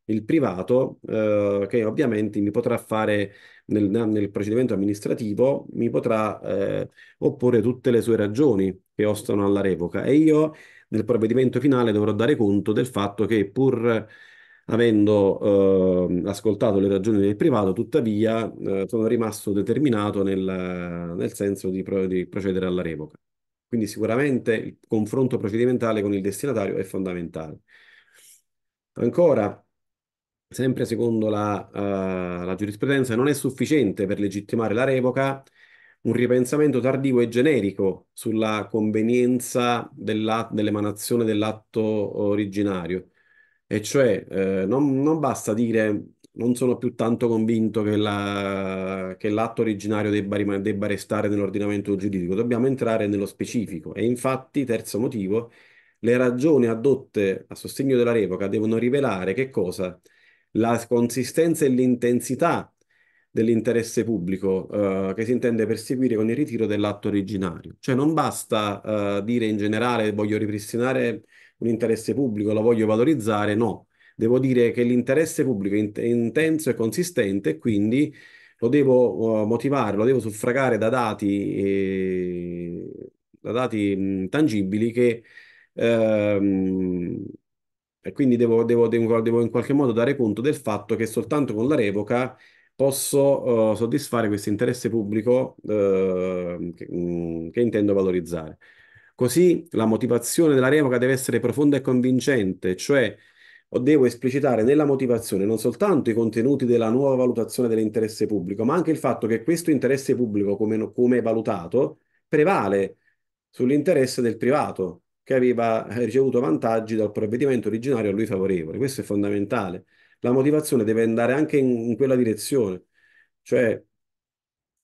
B: il privato eh, che ovviamente mi potrà fare nel, nel procedimento amministrativo mi potrà eh, opporre tutte le sue ragioni che ostano alla revoca e io nel provvedimento finale dovrò dare conto del fatto che pur avendo eh, ascoltato le ragioni del privato, tuttavia eh, sono rimasto determinato nel, nel senso di, pro, di, procedere alla revoca. Quindi sicuramente il confronto procedimentale con il destinatario è fondamentale. Ancora, sempre secondo la, uh, la giurisprudenza, non è sufficiente per legittimare la revoca un ripensamento tardivo e generico sulla convenienza dell'emanazione dell'atto originario. E cioè, eh, non, non, basta dire non sono più tanto convinto che, la, che l'atto originario debba, debba, restare nell'ordinamento giuridico, dobbiamo entrare nello specifico. E infatti, terzo motivo, le ragioni adotte a sostegno della revoca devono rivelare che cosa? la consistenza e l'intensità dell'interesse pubblico eh, che si intende perseguire con il ritiro dell'atto originario. Cioè non basta eh, dire in generale voglio ripristinare un interesse pubblico, lo voglio valorizzare, no. Devo dire che l'interesse pubblico è, in- è intenso e consistente e quindi lo devo uh, motivare, lo devo suffragare da dati, eh, da dati mh, tangibili che ehm, e quindi devo, devo, devo, devo in qualche modo dare conto del fatto che soltanto con la revoca posso uh, soddisfare questo interesse pubblico uh, che, mh, mm, che, intendo valorizzare. Così la motivazione della revoca deve essere profonda e convincente, cioè devo esplicitare nella motivazione non soltanto i contenuti della nuova valutazione dell'interesse pubblico, ma anche il fatto che questo interesse pubblico, come, come valutato, prevale sull'interesse del privato che aveva eh, ricevuto vantaggi dal provvedimento originario a lui favorevole. Questo è fondamentale. La motivazione deve andare anche in, in quella direzione, cioè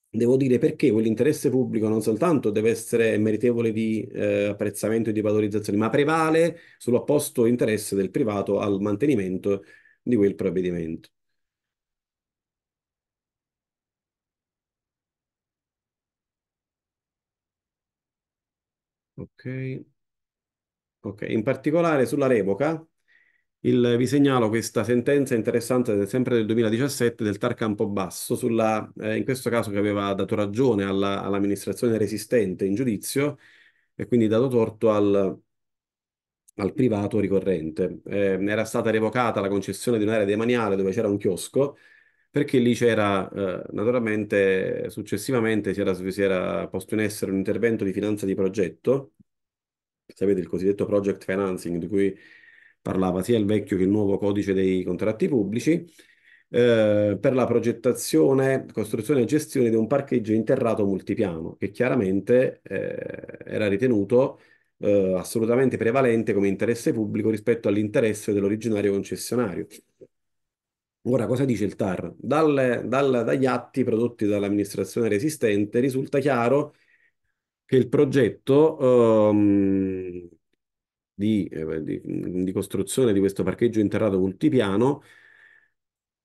B: devo dire perché quell'interesse pubblico non soltanto deve essere meritevole di eh, apprezzamento e di valorizzazione, ma prevale sull'opposto interesse del privato al mantenimento di quel provvedimento. Ok. Okay. In particolare sulla revoca il, vi segnalo questa sentenza interessante del, sempre del 2017 del TAR Campobasso, sulla, eh, in questo caso che aveva dato ragione all'amministrazione all resistente in giudizio e quindi dato torto al, al privato ricorrente. Eh, era stata revocata la concessione di un'area demaniale dove c'era un chiosco perché lì c'era, eh, naturalmente, successivamente si era, si era posto in essere un intervento di finanza di progetto sapete, il cosiddetto project financing di cui parlava sia il vecchio che il nuovo codice dei contratti pubblici, eh, per la progettazione, costruzione e gestione di un parcheggio interrato multipiano, che chiaramente eh, era ritenuto eh, assolutamente prevalente come interesse pubblico rispetto all'interesse dell'originario concessionario. Ora, cosa dice il TAR? Dalle, dal, dagli atti prodotti dall'amministrazione resistente risulta chiaro che il progetto ehm, di, eh, di, di costruzione di questo parcheggio interrato multipiano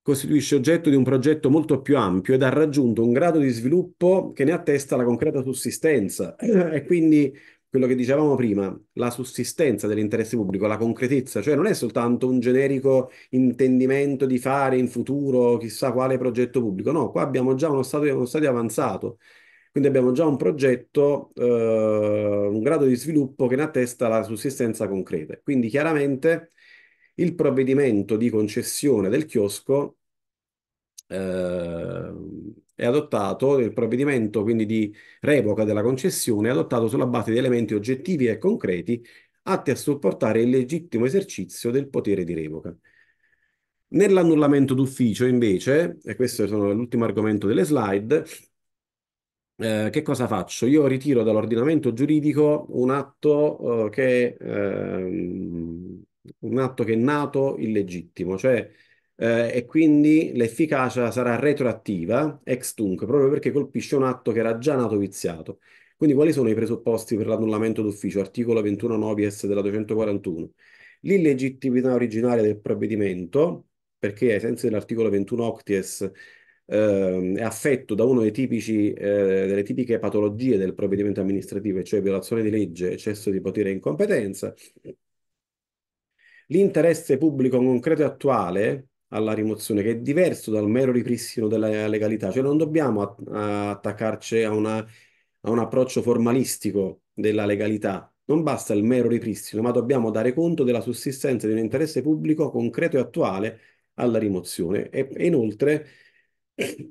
B: costituisce oggetto di un progetto molto più ampio ed ha raggiunto un grado di sviluppo che ne attesta la concreta sussistenza e quindi quello che dicevamo prima, la sussistenza dell'interesse pubblico, la concretezza, cioè non è soltanto un generico intendimento di fare in futuro chissà quale progetto pubblico, no, qua abbiamo già uno stato, uno stato avanzato quindi abbiamo già un progetto, eh, un grado di sviluppo che ne attesta la sussistenza concreta. Quindi chiaramente il provvedimento di concessione del chiosco eh, è adottato, il provvedimento quindi di revoca della concessione è adottato sulla base di elementi oggettivi e concreti atti a supportare il legittimo esercizio del potere di revoca. Nell'annullamento d'ufficio, invece, e questo è l'ultimo argomento delle slide, eh, che cosa faccio? Io ritiro dall'ordinamento giuridico un atto, eh, che, ehm, un atto che è nato illegittimo, cioè eh, e quindi l'efficacia sarà retroattiva, ex tunc, proprio perché colpisce un atto che era già nato viziato. Quindi quali sono i presupposti per l'annullamento d'ufficio? Articolo 21 novies della 241. L'illegittimità originaria del provvedimento, perché ai sensi dell'articolo 21 octies eh, è affetto da uno una eh, delle tipiche patologie del provvedimento amministrativo, cioè violazione di legge, eccesso di potere e incompetenza. L'interesse pubblico concreto e attuale alla rimozione, che è diverso dal mero ripristino della legalità, cioè non dobbiamo att attaccarci a, una, a un approccio formalistico della legalità, non basta il mero ripristino, ma dobbiamo dare conto della sussistenza di un interesse pubblico concreto e attuale alla rimozione. E, e inoltre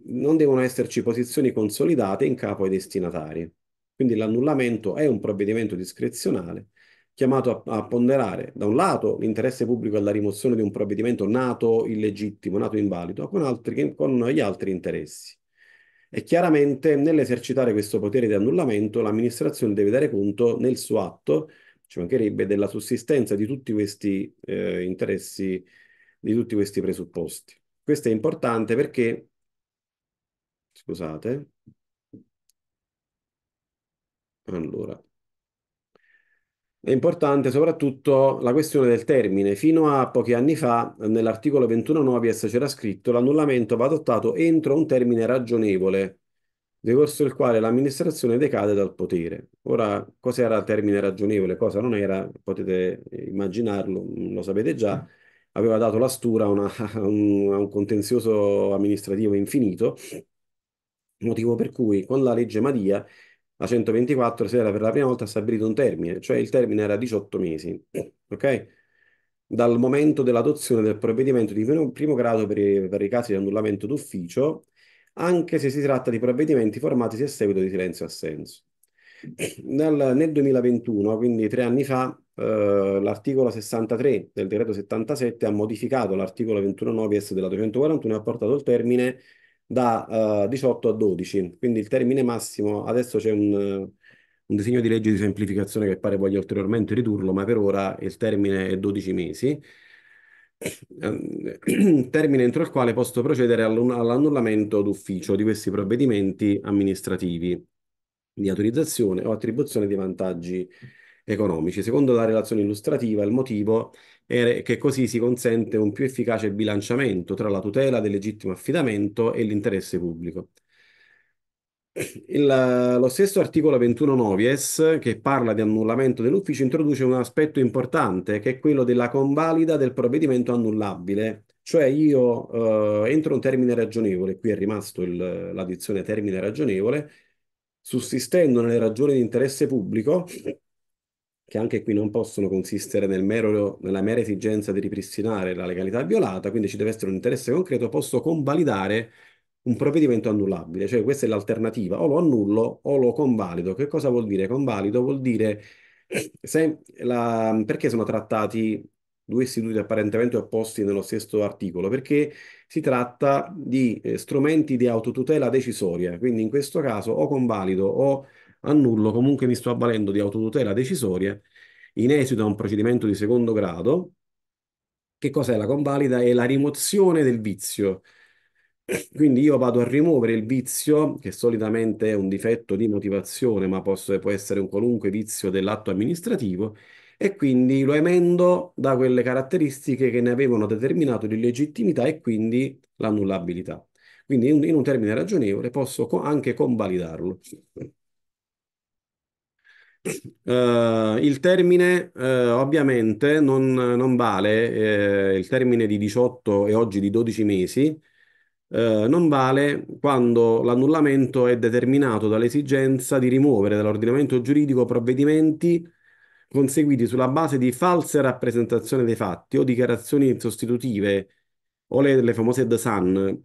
B: non devono esserci posizioni consolidate in capo ai destinatari. Quindi l'annullamento è un provvedimento discrezionale chiamato a, a ponderare da un lato l'interesse pubblico alla rimozione di un provvedimento nato illegittimo, nato invalido, con, altri, con gli altri interessi. E chiaramente nell'esercitare questo potere di annullamento l'amministrazione deve dare conto nel suo atto, ci mancherebbe, della sussistenza di tutti questi eh, interessi, di tutti questi presupposti. Questo è importante perché Scusate. Allora. È importante soprattutto la questione del termine. Fino a pochi anni fa, nell'articolo 21 novies c'era scritto l'annullamento va adottato entro un termine ragionevole, decorso il quale l'amministrazione decade dal potere. Ora, cosa era termine ragionevole, cosa non era, potete immaginarlo, mm, lo sapete già. Aveva dato la stura a, una, a un contenzioso amministrativo infinito Motivo per cui con la legge Madia, la 124, si era per la prima volta stabilito un termine, cioè il termine era 18 mesi, ok? Dal momento dell'adozione del provvedimento di primo grado per i, per i casi di annullamento d'ufficio, anche se si tratta di provvedimenti formatisi a seguito di silenzio-assenso. Nel, nel 2021, quindi tre anni fa, eh, l'articolo 63 del decreto 77 ha modificato l'articolo 21 novies della 241 e ha portato il termine da uh, eh, 18 a 12, quindi il termine massimo, adesso c'è un, un, disegno di legge di semplificazione che pare voglia ulteriormente ridurlo, ma per ora il termine è 12 mesi, ehm, termine entro il quale posso procedere all'annullamento d'ufficio di questi provvedimenti amministrativi di autorizzazione o attribuzione di vantaggi economici. Secondo la relazione illustrativa, il motivo e che così si consente un più efficace bilanciamento tra la tutela del legittimo affidamento e l'interesse pubblico. Il, lo stesso articolo 21 novies, che parla di annullamento dell'ufficio, introduce un aspetto importante che è quello della convalida del provvedimento annullabile, cioè io eh, entro un termine ragionevole, qui è rimasto il, l'addizione termine ragionevole, sussistendo nelle ragioni di interesse pubblico, che anche qui non possono consistere nel mero, nella mera esigenza di ripristinare la legalità violata, quindi ci deve essere un interesse concreto, posso convalidare un provvedimento annullabile, cioè questa è l'alternativa, o lo annullo o lo convalido. Che cosa vuol dire convalido? Vuol dire se la, perché sono trattati due istituti apparentemente opposti nello stesso articolo, perché si tratta di eh, strumenti di autotutela decisoria, quindi in questo caso o convalido o annullo comunque mi sto avvalendo di autotutela decisoria in esito a un procedimento di secondo grado. Che cos'è la convalida? È la rimozione del vizio. Quindi io vado a rimuovere il vizio, che solitamente è un difetto di motivazione, ma posso, può essere un qualunque vizio dell'atto amministrativo, e quindi lo emendo da quelle caratteristiche che ne avevano determinato l'illegittimità e quindi l'annullabilità. Quindi in un termine ragionevole posso anche convalidarlo. Uh, il termine uh, ovviamente non, non vale, eh, il termine di 18 e oggi di 12 mesi, eh, non vale quando l'annullamento è determinato dall'esigenza di rimuovere dall'ordinamento giuridico provvedimenti conseguiti sulla base di false rappresentazioni dei fatti o dichiarazioni sostitutive o le, le famose DSAN,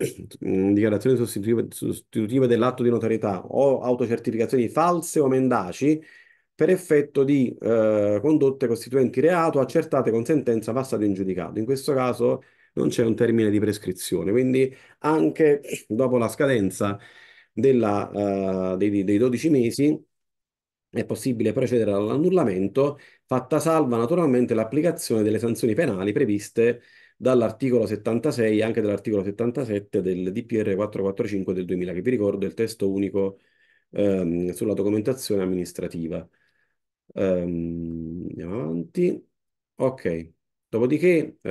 B: mm, dichiarazioni sostitutive, sostitutive dell'atto di notorietà o autocertificazioni false o mendaci per effetto di eh, condotte costituenti reato accertate con sentenza passata in giudicato. In questo caso non c'è un termine di prescrizione, quindi anche dopo la scadenza della, eh, dei, dei 12 mesi è possibile procedere all'annullamento, fatta salva naturalmente l'applicazione delle sanzioni penali previste dall'articolo 76 e anche dall'articolo 77 del DPR 445 del 2000, che vi ricordo è il testo unico ehm, sulla documentazione amministrativa. Ehm, andiamo avanti. Ok, dopodiché eh,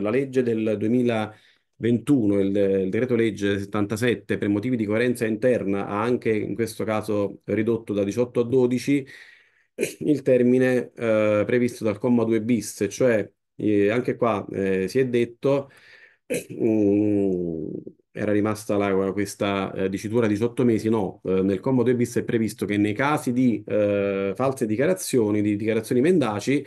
B: la legge del 2021, il, il decreto legge 77, per motivi di coerenza interna, ha anche in questo caso ridotto da 18 a 12 il termine eh, previsto dal comma 2 bis, cioè eh, anche qua eh, si è detto mm, era rimasta la, questa eh, dicitura 18 mesi, no, eh, nel comma 2 bis è previsto che nei casi di eh, false dichiarazioni, di dichiarazioni mendaci,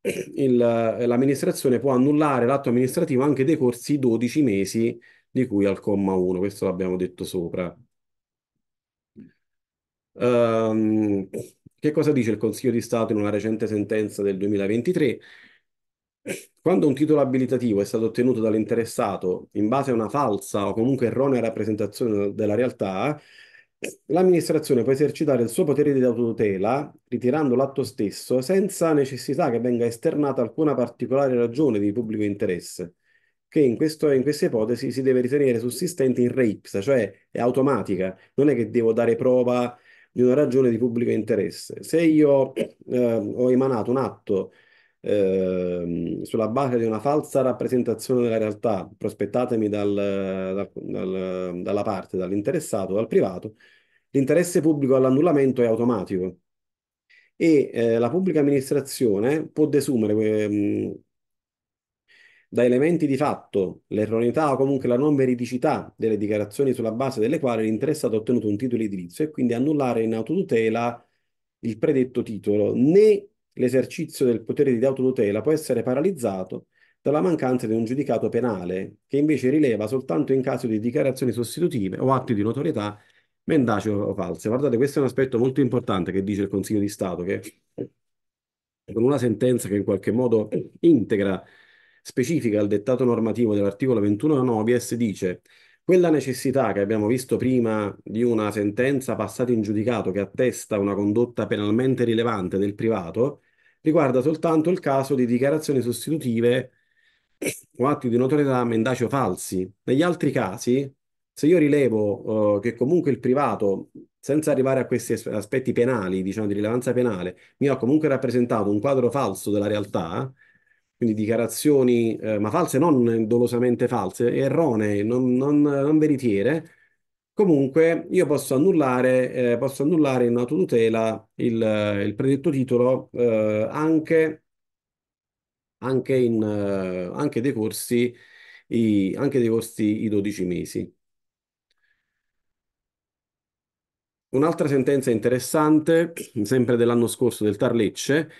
B: il, eh, l'amministrazione può annullare l'atto amministrativo anche dei corsi 12 mesi di cui al comma 1, questo l'abbiamo detto sopra. Um, che cosa dice il Consiglio di Stato in una recente sentenza del 2023? Quando un titolo abilitativo è stato ottenuto dall'interessato in base a una falsa o comunque erronea rappresentazione della realtà, l'amministrazione può esercitare il suo potere di autotela ritirando l'atto stesso senza necessità che venga esternata alcuna particolare ragione di pubblico interesse, che in, questo, in questa ipotesi si deve ritenere sussistente in rapes, cioè è automatica, non è che devo dare prova di una ragione di pubblico interesse. Se io eh, ho emanato un atto Ehm, sulla base di una falsa rappresentazione della realtà prospettatemi dal, dal, dal, dalla parte, dall'interessato, dal privato, l'interesse pubblico all'annullamento è automatico e eh, la pubblica amministrazione può desumere eh, da elementi di fatto l'erroneità o comunque la non veridicità delle dichiarazioni sulla base delle quali l'interessato ha ottenuto un titolo edilizio e quindi annullare in autotutela il predetto titolo, né l'esercizio del potere di autotutela può essere paralizzato dalla mancanza di un giudicato penale, che invece rileva soltanto in caso di dichiarazioni sostitutive o atti di notorietà mendaci o false. Guardate, questo è un aspetto molto importante che dice il Consiglio di Stato, che con una sentenza che in qualche modo integra, specifica il dettato normativo dell'articolo 21 novies, dice quella necessità che abbiamo visto prima di una sentenza passata in giudicato che attesta una condotta penalmente rilevante del privato riguarda soltanto il caso di dichiarazioni sostitutive o atti di notorietà mendacio falsi. Negli altri casi, se io rilevo eh, che comunque il privato, senza arrivare a questi aspetti penali, diciamo di rilevanza penale, mi ha comunque rappresentato un quadro falso della realtà, quindi dichiarazioni eh, ma false, non dolosamente false, erronee, non, non, non veritiere, comunque io posso annullare, eh, posso annullare in autotutela il, il predetto titolo eh, anche, anche, in, eh, anche, dei corsi, i, anche dei corsi i 12 mesi. Un'altra sentenza interessante, sempre dell'anno scorso del Tarlecce,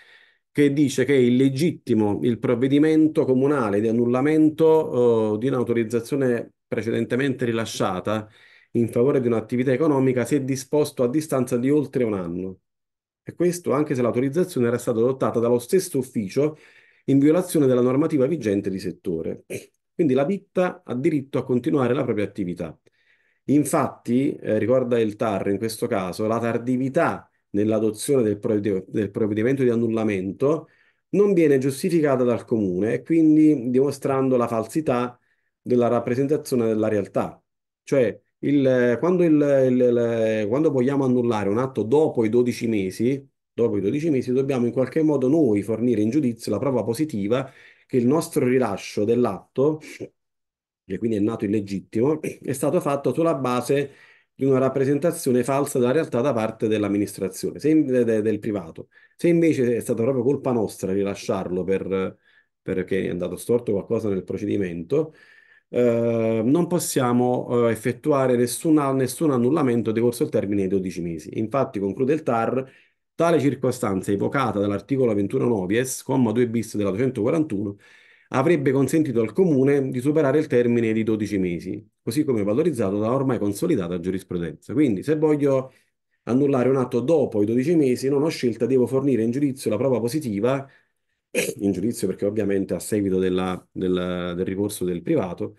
B: che dice che è illegittimo il provvedimento comunale di annullamento eh, di un'autorizzazione precedentemente rilasciata in favore di un'attività economica se disposto a distanza di oltre un anno. E questo anche se l'autorizzazione era stata adottata dallo stesso ufficio in violazione della normativa vigente di settore. Quindi la ditta ha diritto a continuare la propria attività. Infatti, eh, ricorda il TAR in questo caso, la tardività nell'adozione del, provved- del provvedimento di annullamento non viene giustificata dal comune quindi dimostrando la falsità della rappresentazione della realtà. Cioè, il, quando, il, il, quando, vogliamo annullare un atto dopo i 12 mesi, dopo i 12 mesi dobbiamo in qualche modo noi fornire in giudizio la prova positiva che il nostro rilascio dell'atto, che quindi è nato illegittimo, è stato fatto sulla base di una rappresentazione falsa della realtà da parte dell'amministrazione, de, de, del privato. Se invece è stata proprio colpa nostra rilasciarlo per, perché è andato storto qualcosa nel procedimento, eh, non possiamo eh, effettuare nessun, nessun annullamento decorso il termine dei 12 mesi. Infatti, conclude il TAR, tale circostanza evocata dall'articolo 21 novies, comma 2 bis della 241, avrebbe consentito al Comune di superare il termine di 12 mesi, così come valorizzato da ormai consolidata giurisprudenza. Quindi se voglio annullare un atto dopo i 12 mesi, non ho scelta, devo fornire in giudizio la prova positiva, in giudizio perché ovviamente a seguito della, della, del ricorso del privato,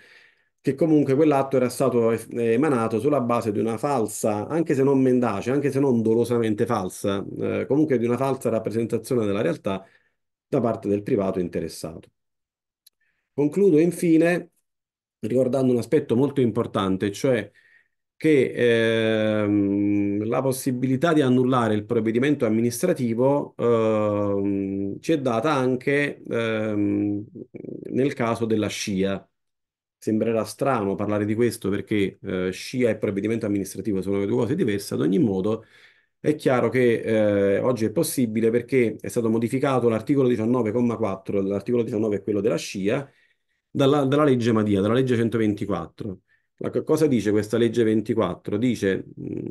B: che comunque quell'atto era stato emanato sulla base di una falsa, anche se non mendace, anche se non dolosamente falsa, eh, comunque di una falsa rappresentazione della realtà da parte del privato interessato. Concludo infine ricordando un aspetto molto importante, cioè che ehm, la possibilità di annullare il provvedimento amministrativo ehm, ci è data anche ehm, nel caso della SCIA. Sembrerà strano parlare di questo perché eh, SCIA e provvedimento amministrativo sono due cose diverse, ad ogni modo è chiaro che eh, oggi è possibile perché è stato modificato l'articolo 19,4, l'articolo 19 è quello della SCIA, dalla, dalla legge Madia, dalla legge 124. La, cosa dice questa legge 24? Dice,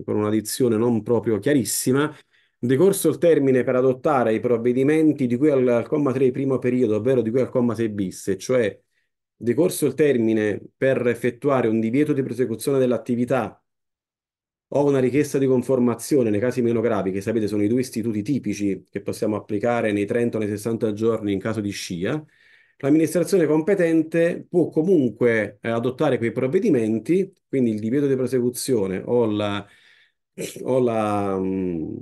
B: con una dizione non proprio chiarissima, decorso il termine per adottare i provvedimenti di cui al, al comma 3 primo periodo, ovvero di cui al comma 6 bis, cioè decorso il termine per effettuare un divieto di prosecuzione dell'attività o una richiesta di conformazione nei casi meno gravi, che sapete sono i due istituti tipici che possiamo applicare nei 30 o nei 60 giorni in caso di scia, l'amministrazione competente può comunque eh, adottare quei provvedimenti, quindi il divieto di prosecuzione o la, o la, mh, mm,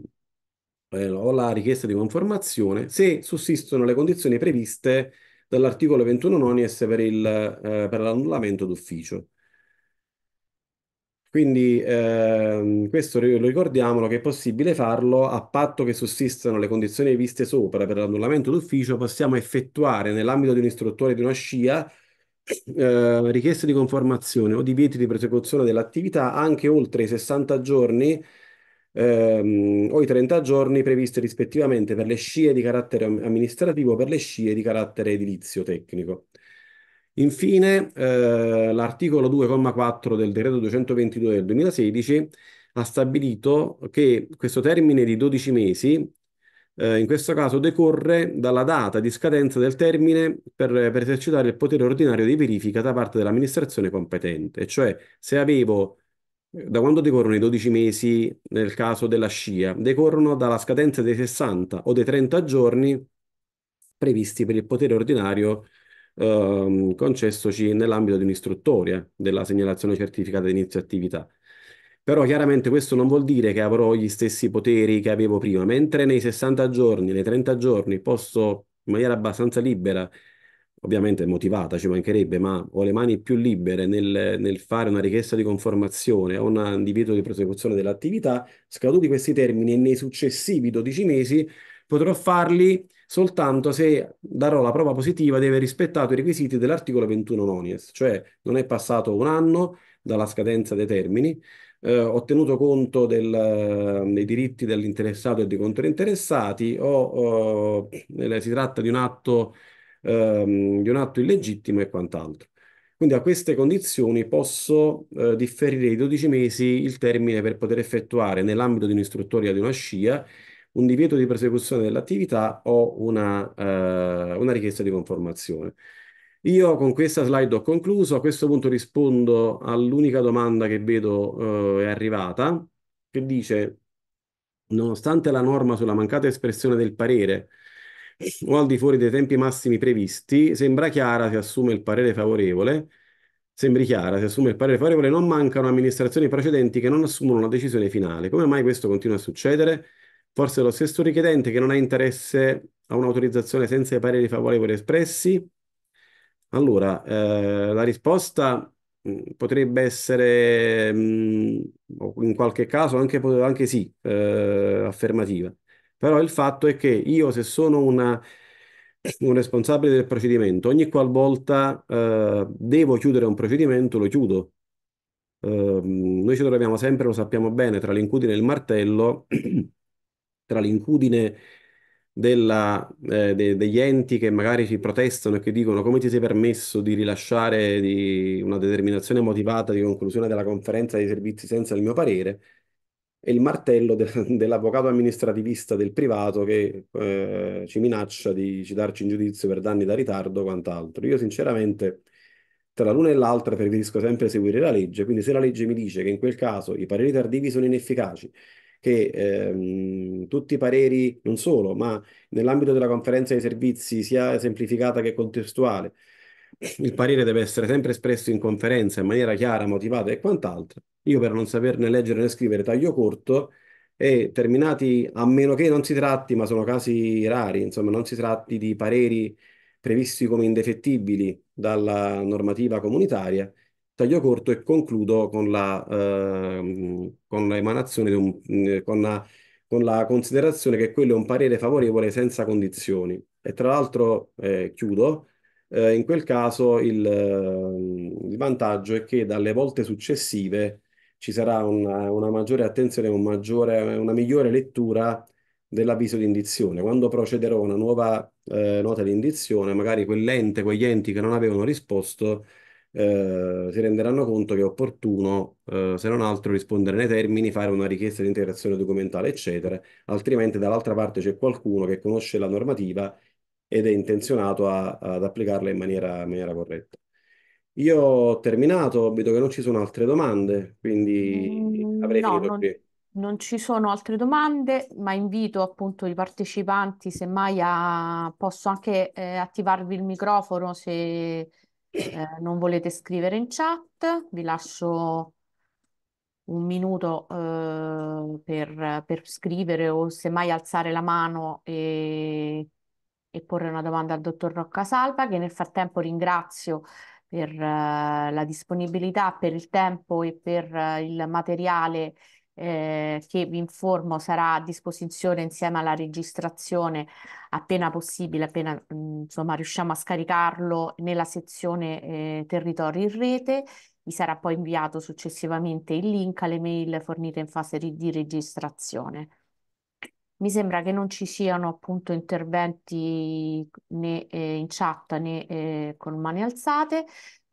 B: eh, o la richiesta di conformazione, se sussistono le condizioni previste dall'articolo 21 nonies per, il, eh, per l'annullamento d'ufficio. Quindi ehm, questo ri- ricordiamolo che è possibile farlo a patto che sussistano le condizioni viste sopra per l'annullamento d'ufficio, possiamo effettuare nell'ambito di un istruttore di una scia eh, richieste di conformazione o divieti di prosecuzione dell'attività anche oltre i 60 giorni ehm, o i 30 giorni previsti rispettivamente per le scie di carattere amministrativo o per le scie di carattere edilizio tecnico. Infine, eh, l'articolo 2,4 del decreto 222 del 2016 ha stabilito che questo termine di 12 mesi, eh, in questo caso, decorre dalla data di scadenza del termine per, per esercitare il potere ordinario di verifica da parte dell'amministrazione competente. Cioè, se avevo eh, da quando decorrono i 12 mesi nel caso della scia? Decorrono dalla scadenza dei 60 o dei 30 giorni previsti per il potere ordinario Ehm, concessoci nell'ambito di un'istruttoria eh, della segnalazione certificata di inizio attività. Però chiaramente questo non vuol dire che avrò gli stessi poteri che avevo prima, mentre nei 60 giorni, nei 30 giorni posso in maniera abbastanza libera, ovviamente motivata, ci mancherebbe, ma ho le mani più libere nel, nel fare una richiesta di conformazione o un divieto di prosecuzione dell'attività, scaduti questi termini e nei successivi 12 mesi potrò farli soltanto se darò la prova positiva di aver rispettato i requisiti dell'articolo 21 nonies, cioè non è passato un anno dalla scadenza dei termini, eh, ho tenuto conto del, eh, dei diritti dell'interessato e dei controinteressati, o, o eh, si tratta di un atto, ehm, di un atto illegittimo e quant'altro. Quindi a queste condizioni posso eh, differire di 12 mesi il termine per poter effettuare nell'ambito di un'istruttoria di una scia un divieto di prosecuzione dell'attività o una, eh, una richiesta di conformazione. Io con questa slide ho concluso, a questo punto rispondo all'unica domanda che vedo eh, è arrivata, che dice, nonostante la norma sulla mancata espressione del parere o al di fuori dei tempi massimi previsti, sembra chiara se assume il parere favorevole, sembri chiara, se assume il parere favorevole, non mancano amministrazioni precedenti che non assumono una decisione finale. Come mai questo continua a succedere? Forse lo stesso richiedente che non ha interesse a un'autorizzazione senza i pareri favorevoli espressi? Allora, eh, la risposta mm, potrebbe essere, mh, mm, in qualche caso, anche, anche sì, eh, affermativa. Però il fatto è che io, se sono una, un responsabile del procedimento, ogni qualvolta eh, devo chiudere un procedimento, lo chiudo. Eh, noi ci troviamo sempre, lo sappiamo bene, tra l'incudine e il martello. tra l'incudine della, eh, de, degli enti che magari si protestano e che dicono come ti sei permesso di rilasciare di una determinazione motivata di conclusione della conferenza dei servizi senza il mio parere, e il martello de, dell'avvocato amministrativista del privato che eh, ci minaccia di citarci in giudizio per danni da ritardo o quant'altro. Io sinceramente tra l'una e l'altra preferisco sempre seguire la legge, quindi se la legge mi dice che in quel caso i pareri tardivi sono inefficaci che ehm, tutti i pareri, non solo, ma nell'ambito della conferenza dei servizi sia semplificata che contestuale, il parere deve essere sempre espresso in conferenza in maniera chiara, motivata e quant'altro. Io per non saperne leggere né scrivere taglio corto e terminati, a meno che non si tratti, ma sono casi rari, insomma, non si tratti di pareri previsti come indefettibili dalla normativa comunitaria, taglio corto e concludo con la, eh, con l'emanazione di un, eh, con la, con la considerazione che quello è un parere favorevole senza condizioni. E tra l'altro eh, chiudo, eh, in quel caso il, ehm, il, vantaggio è che dalle volte successive ci sarà una, una maggiore attenzione, un maggiore, una migliore lettura dell'avviso di indizione. Quando procederò a una nuova eh, nota di indizione, magari quell'ente, quegli enti che non avevano risposto, eh, si renderanno conto che è opportuno, eh, se non altro, rispondere nei termini, fare una richiesta di integrazione documentale, eccetera, altrimenti dall'altra parte c'è qualcuno che conosce la normativa ed è intenzionato a, ad applicarla in maniera, in maniera, corretta. Io ho terminato, vedo che non ci sono altre domande, quindi mm, avrei no, finito non... qui.
C: Non ci sono altre domande, ma invito appunto i partecipanti, semmai a... posso anche eh, attivarvi il microfono se eh, non volete scrivere in chat, vi lascio un minuto eh, per, per, scrivere o semmai alzare la mano e, e, porre una domanda al dottor Rocca Salva, che nel frattempo ringrazio per eh, la disponibilità, per il tempo e per eh, il materiale eh, che vi informo sarà a disposizione insieme alla registrazione appena possibile, appena mh, insomma riusciamo a scaricarlo nella sezione eh, territorio in rete. Vi sarà poi inviato successivamente il link alle mail fornite in fase di registrazione. Mi sembra che non ci siano appunto interventi né eh, in chat né eh, con mani alzate,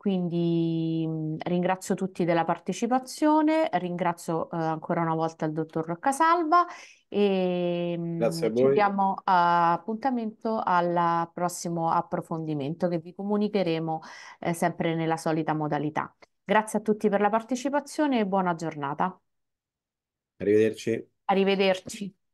C: quindi mhmm, ringrazio tutti della partecipazione, ringrazio eh, ancora una volta il dottor Roccasalva e mh, mhmm, ci diamo uh, appuntamento al prossimo approfondimento che vi comunicheremo eh, sempre nella solita modalità. Grazie a tutti per la partecipazione e buona giornata.
B: Arrivederci.
C: Arrivederci.